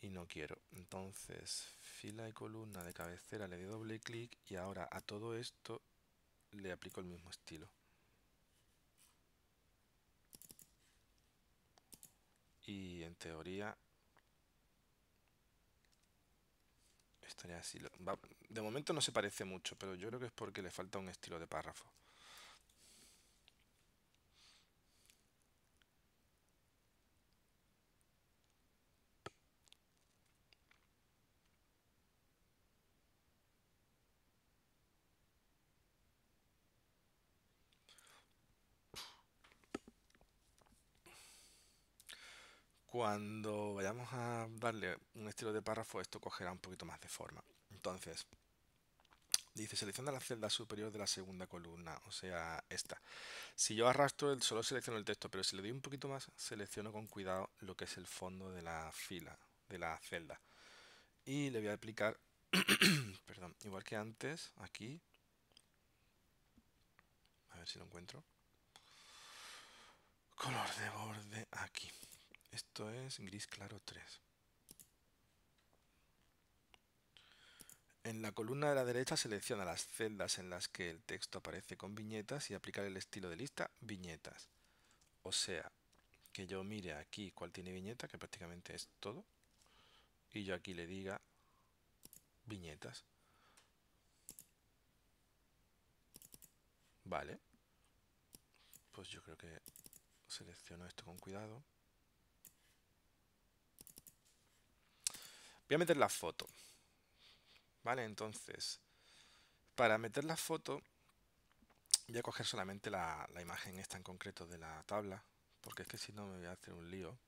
y no quiero. Entonces, fila y columna de cabecera le doy doble clic y ahora a todo esto le aplico el mismo estilo. Y en teoría estaría así. De momento no se parece mucho, pero yo creo que es porque le falta un estilo de párrafo. cuando vayamos a darle un estilo de párrafo, esto cogerá un poquito más de forma. Entonces, dice selecciona la celda superior de la segunda columna, o sea, esta. Si yo arrastro, solo selecciono el texto, pero si le doy un poquito más, selecciono con cuidado lo que es el fondo de la fila, de la celda. Y le voy a aplicar, perdón, igual que antes, aquí. A ver si lo encuentro. Color de borde aquí. Esto es gris claro 3. En la columna de la derecha selecciona las celdas en las que el texto aparece con viñetas y aplicar el estilo de lista viñetas. O sea, que yo mire aquí cuál tiene viñeta, que prácticamente es todo, y yo aquí le diga viñetas. Vale. Pues yo creo que selecciono esto con cuidado. Voy a meter la foto. Vale, entonces, para meter la foto, voy a coger solamente la, imagen esta en concreto de la tabla, porque es que si no me voy a hacer un lío.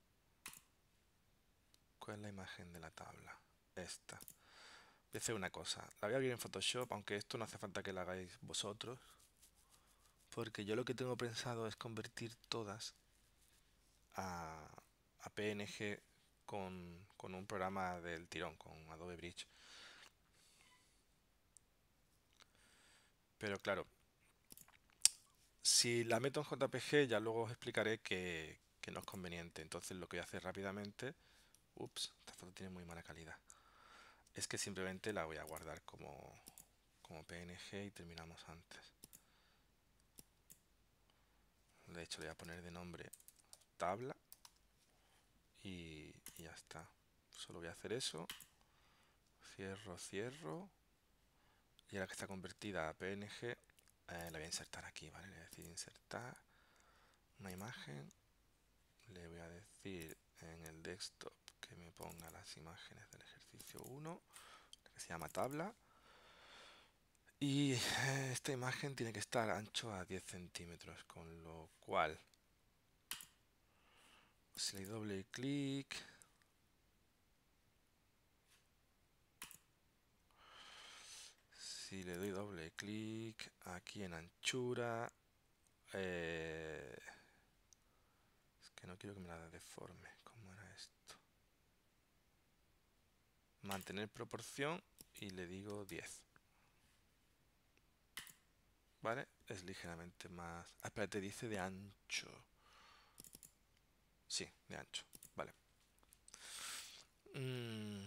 ¿Cuál es la imagen de la tabla? Esta. Voy a hacer una cosa. La voy a abrir en Photoshop, aunque esto no hace falta que la hagáis vosotros. Porque yo lo que tengo pensado es convertir todas a, a PNG con, un programa del tirón, con Adobe Bridge. Pero claro, si la meto en JPG ya luego os explicaré que, no es conveniente. Entonces lo que voy a hacer rápidamente... Ups, esta foto tiene muy mala calidad. Es que simplemente la voy a guardar como, como PNG y terminamos antes. De hecho le voy a poner de nombre tabla y, ya está. Solo voy a hacer eso. Cierro, cierro. Y ahora que está convertida a PNG, eh, la voy a insertar aquí, ¿vale? Le voy a decir insertar una imagen. Le voy a decir en el desktop que me ponga las imágenes del ejercicio 1, que se llama tabla. Y eh, esta imagen tiene que estar ancho a 10 centímetros, con lo cual si le doble clic si le doy doble clic aquí en anchura eh, es que no quiero que me la deforme ¿cómo era esto? mantener proporción y le digo 10 ¿vale? es ligeramente más ah, te dice de ancho Sí, de ancho. Vale. Mm,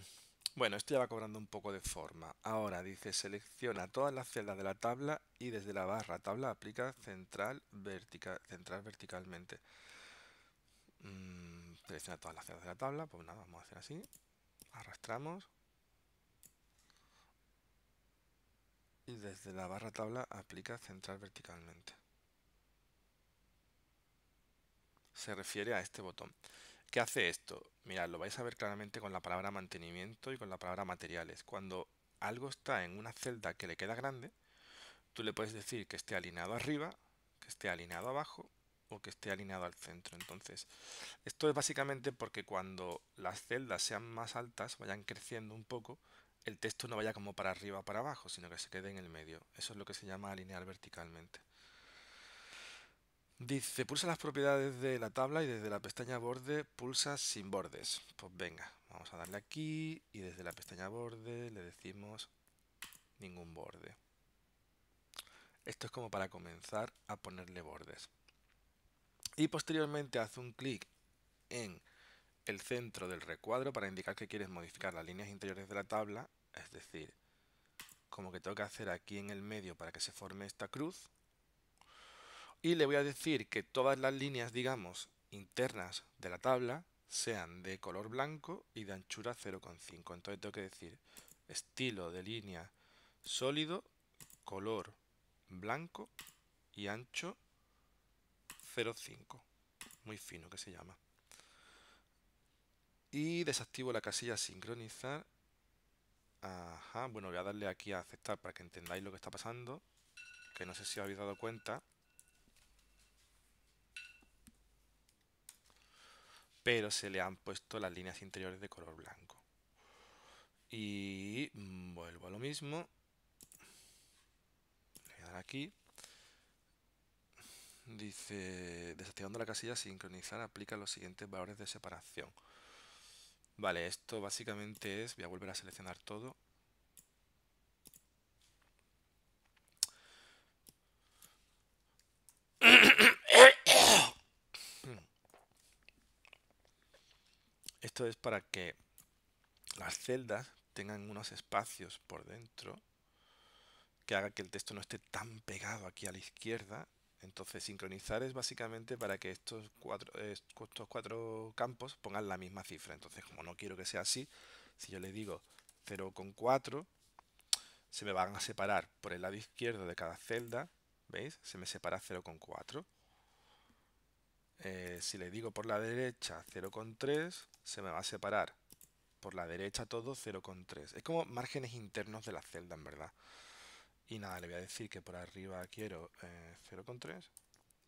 bueno, esto ya va cobrando un poco de forma. Ahora dice, selecciona todas las celdas de la tabla y desde la barra tabla aplica central, vertical, central verticalmente. Mm, selecciona todas las celdas de la tabla. Pues nada, vamos a hacer así. Arrastramos. Y desde la barra tabla aplica central verticalmente. se refiere a este botón. ¿Qué hace esto? Mirad, lo vais a ver claramente con la palabra mantenimiento y con la palabra materiales. Cuando algo está en una celda que le queda grande, tú le puedes decir que esté alineado arriba, que esté alineado abajo o que esté alineado al centro. Entonces, esto es básicamente porque cuando las celdas sean más altas, vayan creciendo un poco, el texto no vaya como para arriba o para abajo, sino que se quede en el medio. Eso es lo que se llama alinear verticalmente. Dice, pulsa las propiedades de la tabla y desde la pestaña borde pulsa sin bordes. Pues venga, vamos a darle aquí y desde la pestaña borde le decimos ningún borde. Esto es como para comenzar a ponerle bordes. Y posteriormente hace un clic en el centro del recuadro para indicar que quieres modificar las líneas interiores de la tabla, es decir, como que tengo que hacer aquí en el medio para que se forme esta cruz, y le voy a decir que todas las líneas, digamos, internas de la tabla sean de color blanco y de anchura 0,5. Entonces tengo que decir estilo de línea sólido, color blanco y ancho 0,5. Muy fino que se llama. Y desactivo la casilla sincronizar. Ajá, bueno, voy a darle aquí a aceptar para que entendáis lo que está pasando. Que no sé si os habéis dado cuenta pero se le han puesto las líneas interiores de color blanco. Y mm, vuelvo a lo mismo. Le voy a dar aquí. Dice, desactivando la casilla sincronizar, aplica los siguientes valores de separación. Vale, esto básicamente es, voy a volver a seleccionar todo, es para que las celdas tengan unos espacios por dentro que haga que el texto no esté tan pegado aquí a la izquierda. Entonces sincronizar es básicamente para que estos cuatro, eh, estos cuatro campos pongan la misma cifra. Entonces como no quiero que sea así, si yo le digo 0,4, se me van a separar por el lado izquierdo de cada celda, ¿veis? Se me separa 0,4. Eh, si le digo por la derecha 0,3, se me va a separar por la derecha todo 0,3. Es como márgenes internos de la celda, en verdad. Y nada, le voy a decir que por arriba quiero 0,3 eh,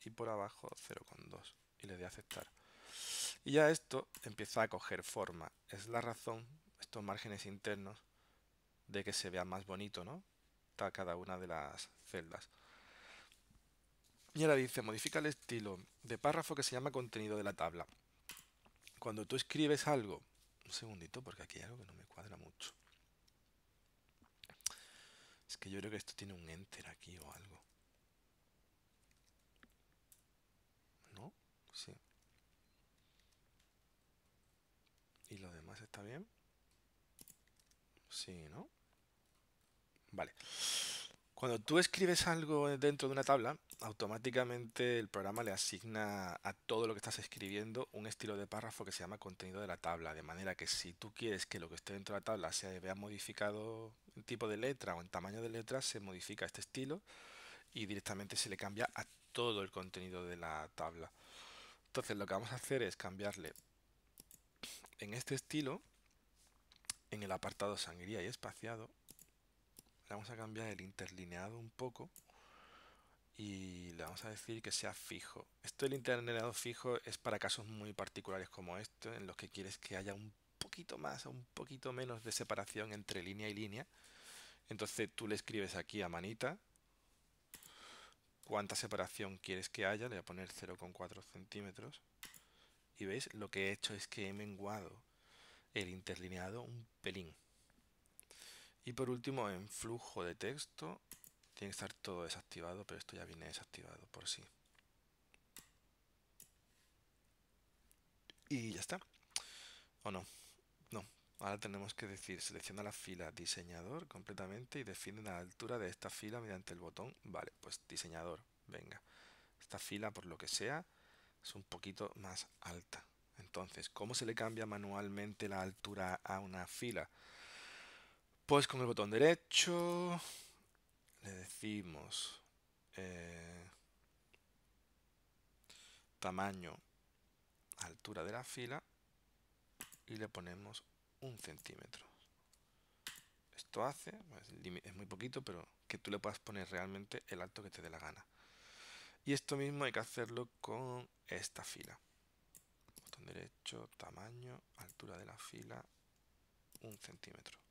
y por abajo 0,2. Y le doy a aceptar. Y ya esto empieza a coger forma. Es la razón, estos márgenes internos, de que se vea más bonito, ¿no? Cada una de las celdas. Y ahora dice, modifica el estilo de párrafo que se llama contenido de la tabla. Cuando tú escribes algo, un segundito porque aquí hay algo que no me cuadra mucho. Es que yo creo que esto tiene un enter aquí o algo. ¿No? Sí. ¿Y lo demás está bien? Sí, ¿no? Vale. Cuando tú escribes algo dentro de una tabla, automáticamente el programa le asigna a todo lo que estás escribiendo un estilo de párrafo que se llama contenido de la tabla, de manera que si tú quieres que lo que esté dentro de la tabla se vea modificado en tipo de letra o en tamaño de letra, se modifica este estilo y directamente se le cambia a todo el contenido de la tabla. Entonces lo que vamos a hacer es cambiarle en este estilo, en el apartado sangría y espaciado, le vamos a cambiar el interlineado un poco y le vamos a decir que sea fijo. Esto del interlineado fijo es para casos muy particulares como este, en los que quieres que haya un poquito más o un poquito menos de separación entre línea y línea. Entonces tú le escribes aquí a manita cuánta separación quieres que haya, le voy a poner 0,4 centímetros. Y veis, lo que he hecho es que he menguado el interlineado un pelín. Y por último, en flujo de texto, tiene que estar todo desactivado, pero esto ya viene desactivado por sí. Y ya está. ¿O no? No. Ahora tenemos que decir, selecciona la fila diseñador completamente y define la altura de esta fila mediante el botón. Vale, pues diseñador, venga. Esta fila, por lo que sea, es un poquito más alta. Entonces, ¿cómo se le cambia manualmente la altura a una fila? Pues con el botón derecho le decimos eh, tamaño, altura de la fila y le ponemos un centímetro. Esto hace, pues, es muy poquito, pero que tú le puedas poner realmente el alto que te dé la gana. Y esto mismo hay que hacerlo con esta fila. Botón derecho, tamaño, altura de la fila, un centímetro.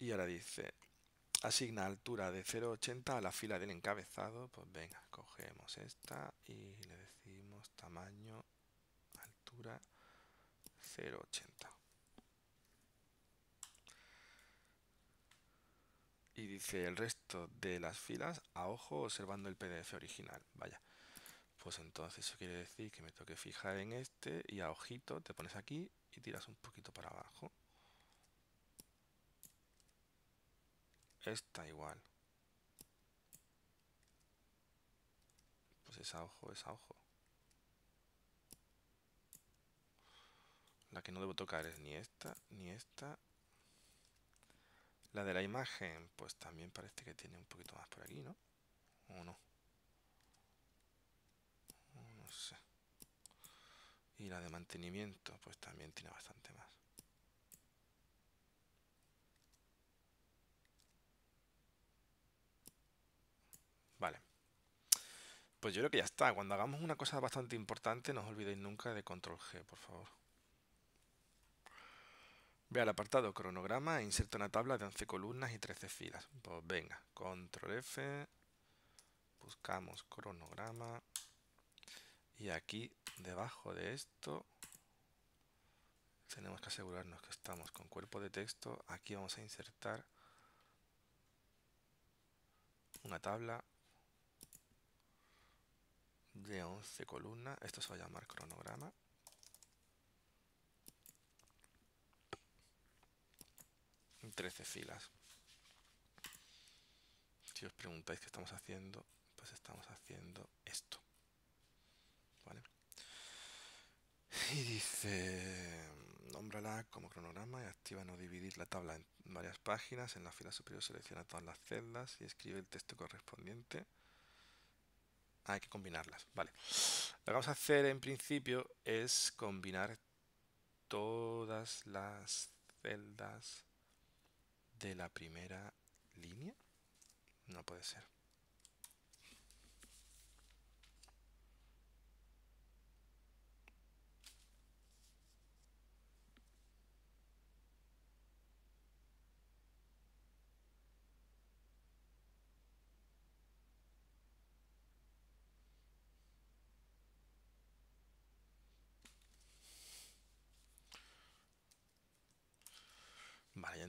Y ahora dice, asigna altura de 0,80 a la fila del encabezado. Pues venga, cogemos esta y le decimos tamaño, altura 0,80. Y dice el resto de las filas a ojo observando el PDF original. Vaya. Pues entonces eso quiere decir que me toque fijar en este y a ojito te pones aquí y tiras un poquito para abajo. Esta igual. Pues esa ojo, esa ojo. La que no debo tocar es ni esta, ni esta. La de la imagen, pues también parece que tiene un poquito más por aquí, ¿no? ¿O no? No sé. Y la de mantenimiento, pues también tiene bastante más. Pues yo creo que ya está. Cuando hagamos una cosa bastante importante, no os olvidéis nunca de control G, por favor. Ve al apartado cronograma e inserta una tabla de 11 columnas y 13 filas. Pues venga, control F, buscamos cronograma y aquí debajo de esto tenemos que asegurarnos que estamos con cuerpo de texto. Aquí vamos a insertar una tabla de 11 columnas. Esto se va a llamar cronograma. 13 filas. Si os preguntáis qué estamos haciendo, pues estamos haciendo esto. Y dice, nómbrala como cronograma y activa no dividir la tabla en varias páginas. En la fila superior selecciona todas las celdas y escribe el texto correspondiente hay que combinarlas. Vale. Lo que vamos a hacer en principio es combinar todas las celdas de la primera línea. No puede ser.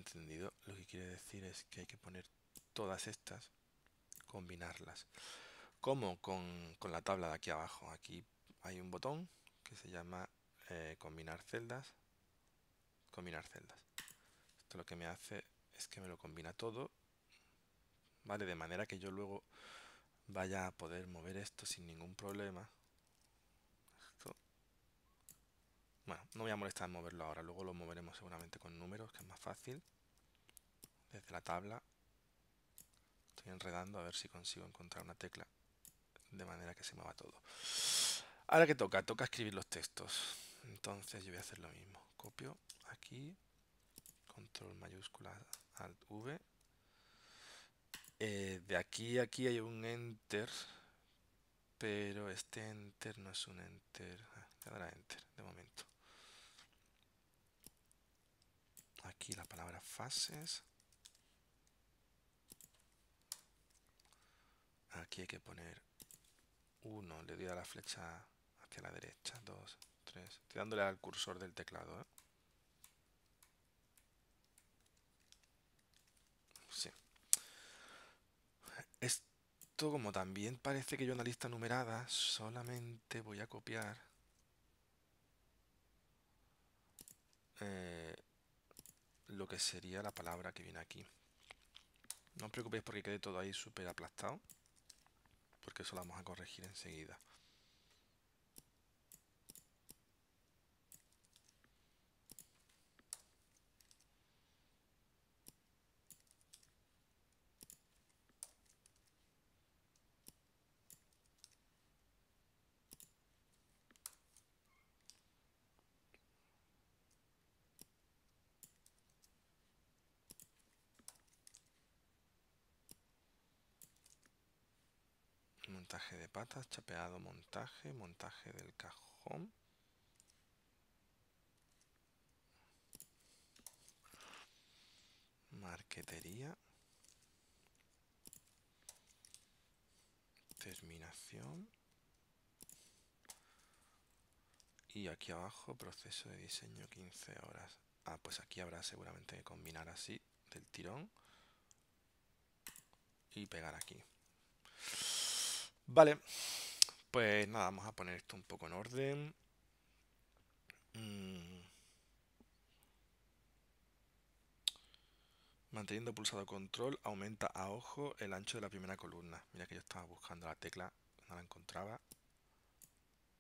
entendido? Lo que quiere decir es que hay que poner todas estas, combinarlas. como con, con, la tabla de aquí abajo. Aquí hay un botón que se llama eh, combinar celdas. Combinar celdas. Esto lo que me hace es que me lo combina todo. ¿Vale? De manera que yo luego vaya a poder mover esto sin ningún problema. Bueno, no voy a molestar en moverlo ahora, luego lo moveremos seguramente con números, que es más fácil. Desde la tabla. Estoy enredando a ver si consigo encontrar una tecla de manera que se mueva todo. Ahora que toca, toca escribir los textos. Entonces yo voy a hacer lo mismo. Copio aquí, control mayúscula alt V. Eh, de aquí a aquí hay un enter, pero este enter no es un enter. Ah, enter de momento. aquí la palabra fases. Aquí hay que poner 1, le doy a la flecha hacia la derecha, 2, 3. Estoy dándole al cursor del teclado. ¿eh? Esto, como también parece que yo una lista numerada, solamente voy a copiar... Eh, lo que sería la palabra que viene aquí. No os preocupéis porque quede todo ahí súper aplastado, porque eso lo vamos a corregir enseguida. montaje de patas, chapeado, montaje, montaje del cajón. Marquetería. Terminación. Y aquí abajo, proceso de diseño 15 horas. Ah, pues aquí habrá seguramente que combinar así, del tirón. Y pegar aquí. Vale, pues nada, vamos a poner esto un poco en orden. Mm. Manteniendo pulsado control, aumenta a ojo el ancho de la primera columna. Mira que yo estaba buscando la tecla, no la encontraba.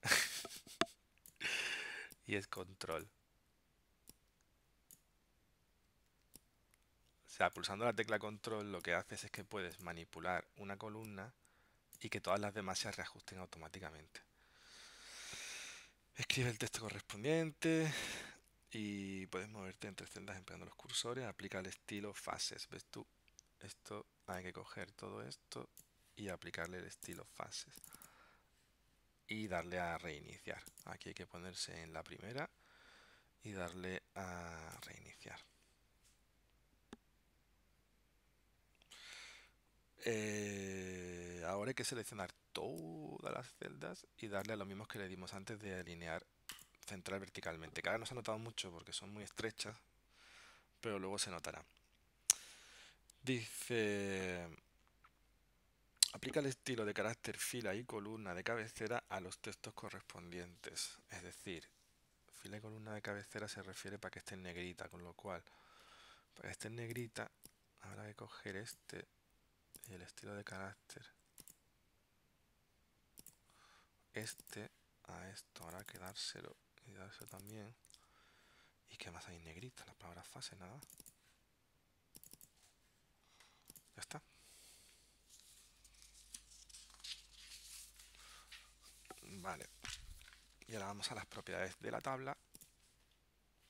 y es control. O sea, pulsando la tecla control lo que haces es que puedes manipular una columna y que todas las demás se reajusten automáticamente. Escribe el texto correspondiente y puedes moverte entre celdas empleando los cursores. Aplica el estilo fases. ¿Ves tú? Esto hay que coger todo esto y aplicarle el estilo fases. Y darle a reiniciar. Aquí hay que ponerse en la primera y darle a reiniciar. Eh, eh, ahora hay que seleccionar todas las celdas y darle a lo mismo que le dimos antes de alinear central verticalmente. Cada vez no se ha notado mucho porque son muy estrechas, pero luego se notará. Dice... Aplica el estilo de carácter fila y columna de cabecera a los textos correspondientes. Es decir, fila y columna de cabecera se refiere para que esté en negrita, con lo cual, para que esté en negrita, habrá que coger este y el estilo de carácter este a esto ahora quedárselo y dárselo también y que más hay negrita las palabras fase nada ya está vale y ahora vamos a las propiedades de la tabla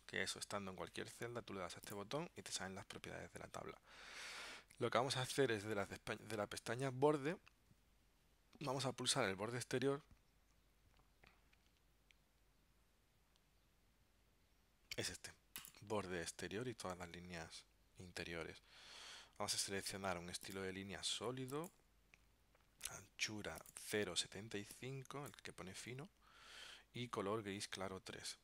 que eso estando en cualquier celda tú le das a este botón y te salen las propiedades de la tabla lo que vamos a hacer es de de la pestaña borde vamos a pulsar el borde exterior es este borde exterior y todas las líneas interiores vamos a seleccionar un estilo de línea sólido anchura 0.75 el que pone fino y color gris claro 3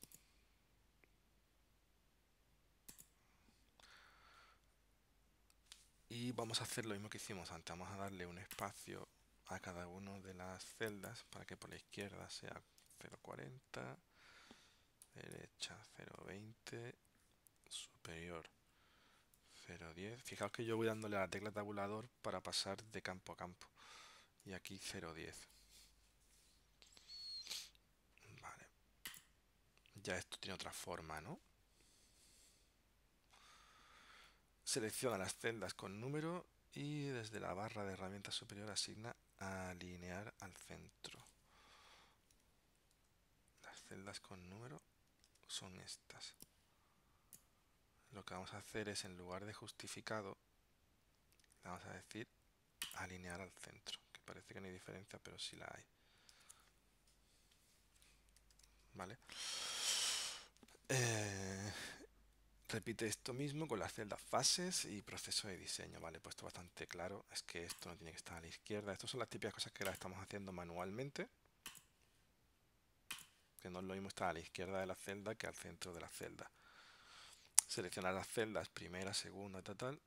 y vamos a hacer lo mismo que hicimos antes vamos a darle un espacio a cada una de las celdas para que por la izquierda sea 0.40 derecha 0,20, superior 0,10. Fijaos que yo voy dándole a la tecla tabulador para pasar de campo a campo. Y aquí 0,10. Vale. Ya esto tiene otra forma, ¿no? Selecciona las celdas con número y desde la barra de herramientas superior asigna alinear al centro. Las celdas con número son estas. Lo que vamos a hacer es, en lugar de justificado, vamos a decir alinear al centro. Que parece que no hay diferencia, pero sí la hay. ¿Vale? Eh, repite esto mismo con las celdas fases y proceso de diseño. Vale, puesto bastante claro. Es que esto no tiene que estar a la izquierda. Estas son las típicas cosas que las estamos haciendo manualmente que no es lo mismo estar a la izquierda de la celda que al centro de la celda. Seleccionar las celdas primera, segunda, tal, tal.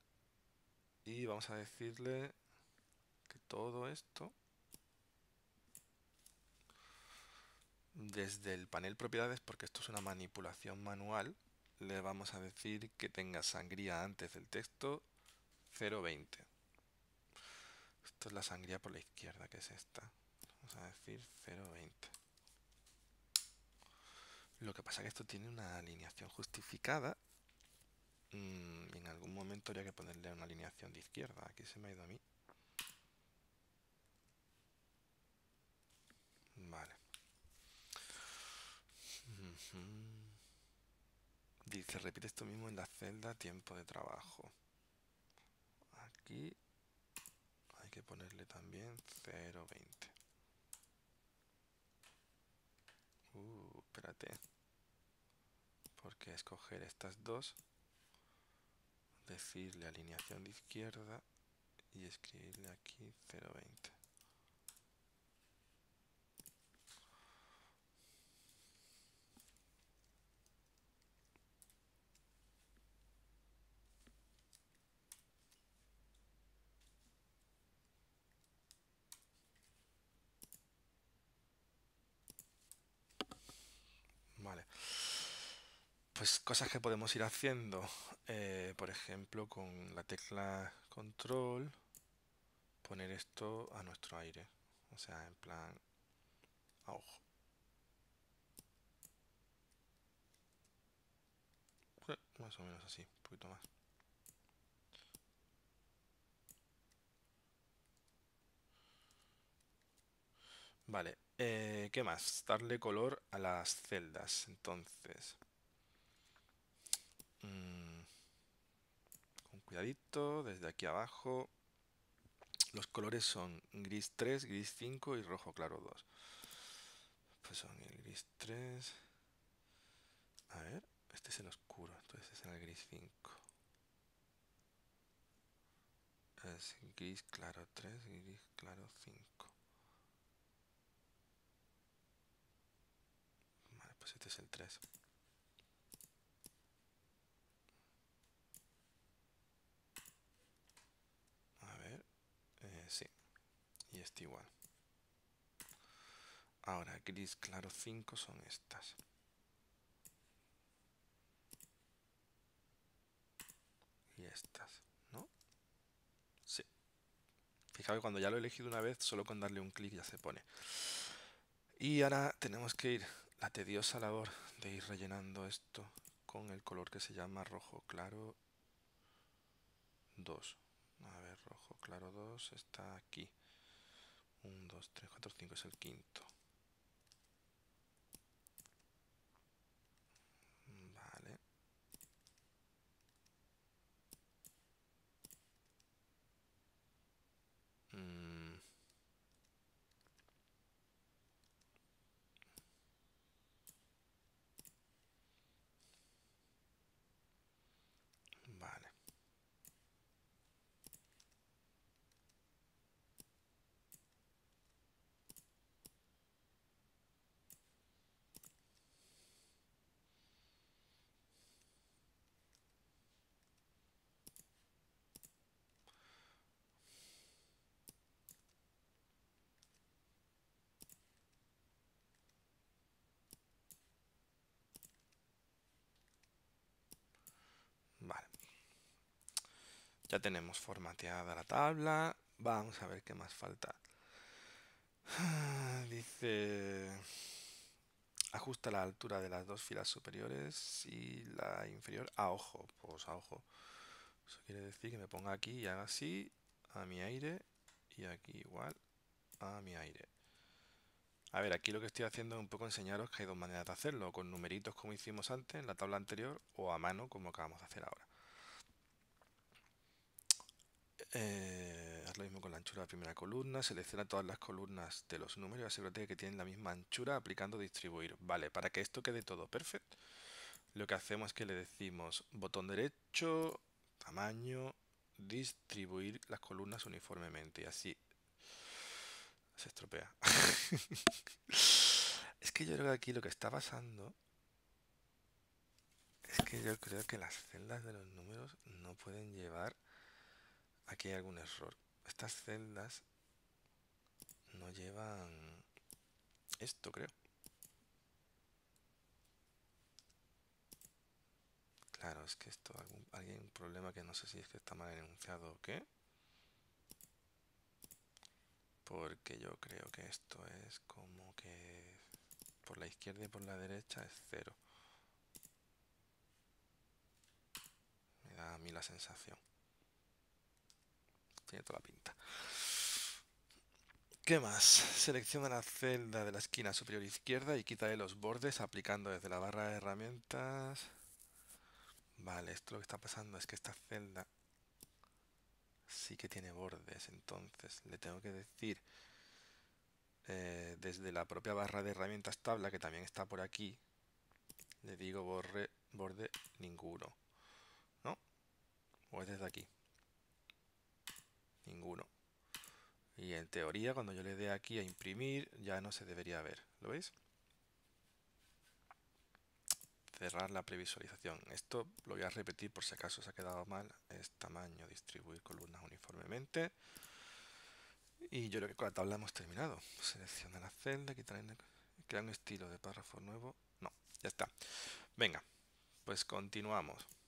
Y vamos a decirle que todo esto desde el panel propiedades, porque esto es una manipulación manual, le vamos a decir que tenga sangría antes del texto 0.20. Esto es la sangría por la izquierda, que es esta. Vamos a decir 0.20. Lo que pasa es que esto tiene una alineación justificada. Mm, en algún momento habría que ponerle una alineación de izquierda. Aquí se me ha ido a mí. Vale. Dice, repite esto mismo en la celda tiempo de trabajo. Aquí hay que ponerle también 0.20. Uh espérate, porque escoger estas dos, decirle alineación de izquierda y escribirle aquí 020. Pues, cosas que podemos ir haciendo, eh, por ejemplo, con la tecla control, poner esto a nuestro aire, o sea, en plan a ojo. Eh, más o menos así, un poquito más. Vale, eh, ¿qué más? Darle color a las celdas, entonces... Mm, con cuidadito, desde aquí abajo. Los colores son gris 3, gris 5 y rojo claro 2. Pues son el gris 3. A ver, este es el oscuro, entonces es el gris 5. Es gris claro 3, gris claro 5. Vale, pues este es el 3. y este igual. Ahora, gris claro 5 son estas. Y estas, ¿no? Sí. Fijaos que cuando ya lo he elegido una vez, solo con darle un clic ya se pone. Y ahora tenemos que ir la tediosa labor de ir rellenando esto con el color que se llama rojo claro 2. A ver, rojo claro 2 está aquí. 1, 2, 3, 4, 5 es el quinto. Ya tenemos formateada la tabla. Vamos a ver qué más falta. Ah, dice... Ajusta la altura de las dos filas superiores y la inferior a ojo. Pues a ojo. Eso quiere decir que me ponga aquí y haga así a mi aire y aquí igual a mi aire. A ver, aquí lo que estoy haciendo es un poco enseñaros que hay dos maneras de hacerlo, con numeritos como hicimos antes en la tabla anterior o a mano como acabamos de hacer ahora. Eh, haz lo mismo con la anchura de la primera columna. Selecciona todas las columnas de los números y asegúrate que tienen la misma anchura aplicando distribuir. Vale, para que esto quede todo perfecto, lo que hacemos es que le decimos botón derecho, tamaño, distribuir las columnas uniformemente. Y así se estropea. es que yo creo que aquí lo que está pasando es que yo creo que las celdas de los números no pueden llevar aquí hay algún error. Estas celdas no llevan esto, creo. Claro, es que esto, algún, problema que no sé si es que está mal enunciado o qué. Porque yo creo que esto es como que por la izquierda y por la derecha es cero. Me da a mí la sensación. Tiene la pinta. ¿Qué más? Selecciona la celda de la esquina superior izquierda y de los bordes aplicando desde la barra de herramientas. Vale, esto lo que está pasando es que esta celda sí que tiene bordes, entonces le tengo que decir eh, desde la propia barra de herramientas tabla, que también está por aquí, le digo borre, borde ninguno, ¿no? O es desde aquí. Ninguno. Y en teoría, cuando yo le dé aquí a imprimir, ya no se debería ver. ¿Lo veis? Cerrar la previsualización. Esto lo voy a repetir por si acaso se ha quedado mal. Es tamaño, distribuir columnas uniformemente. Y yo creo que con la tabla hemos terminado. selecciona la celda, quitar el... crear un estilo de párrafo nuevo. No, ya está. Venga, pues continuamos.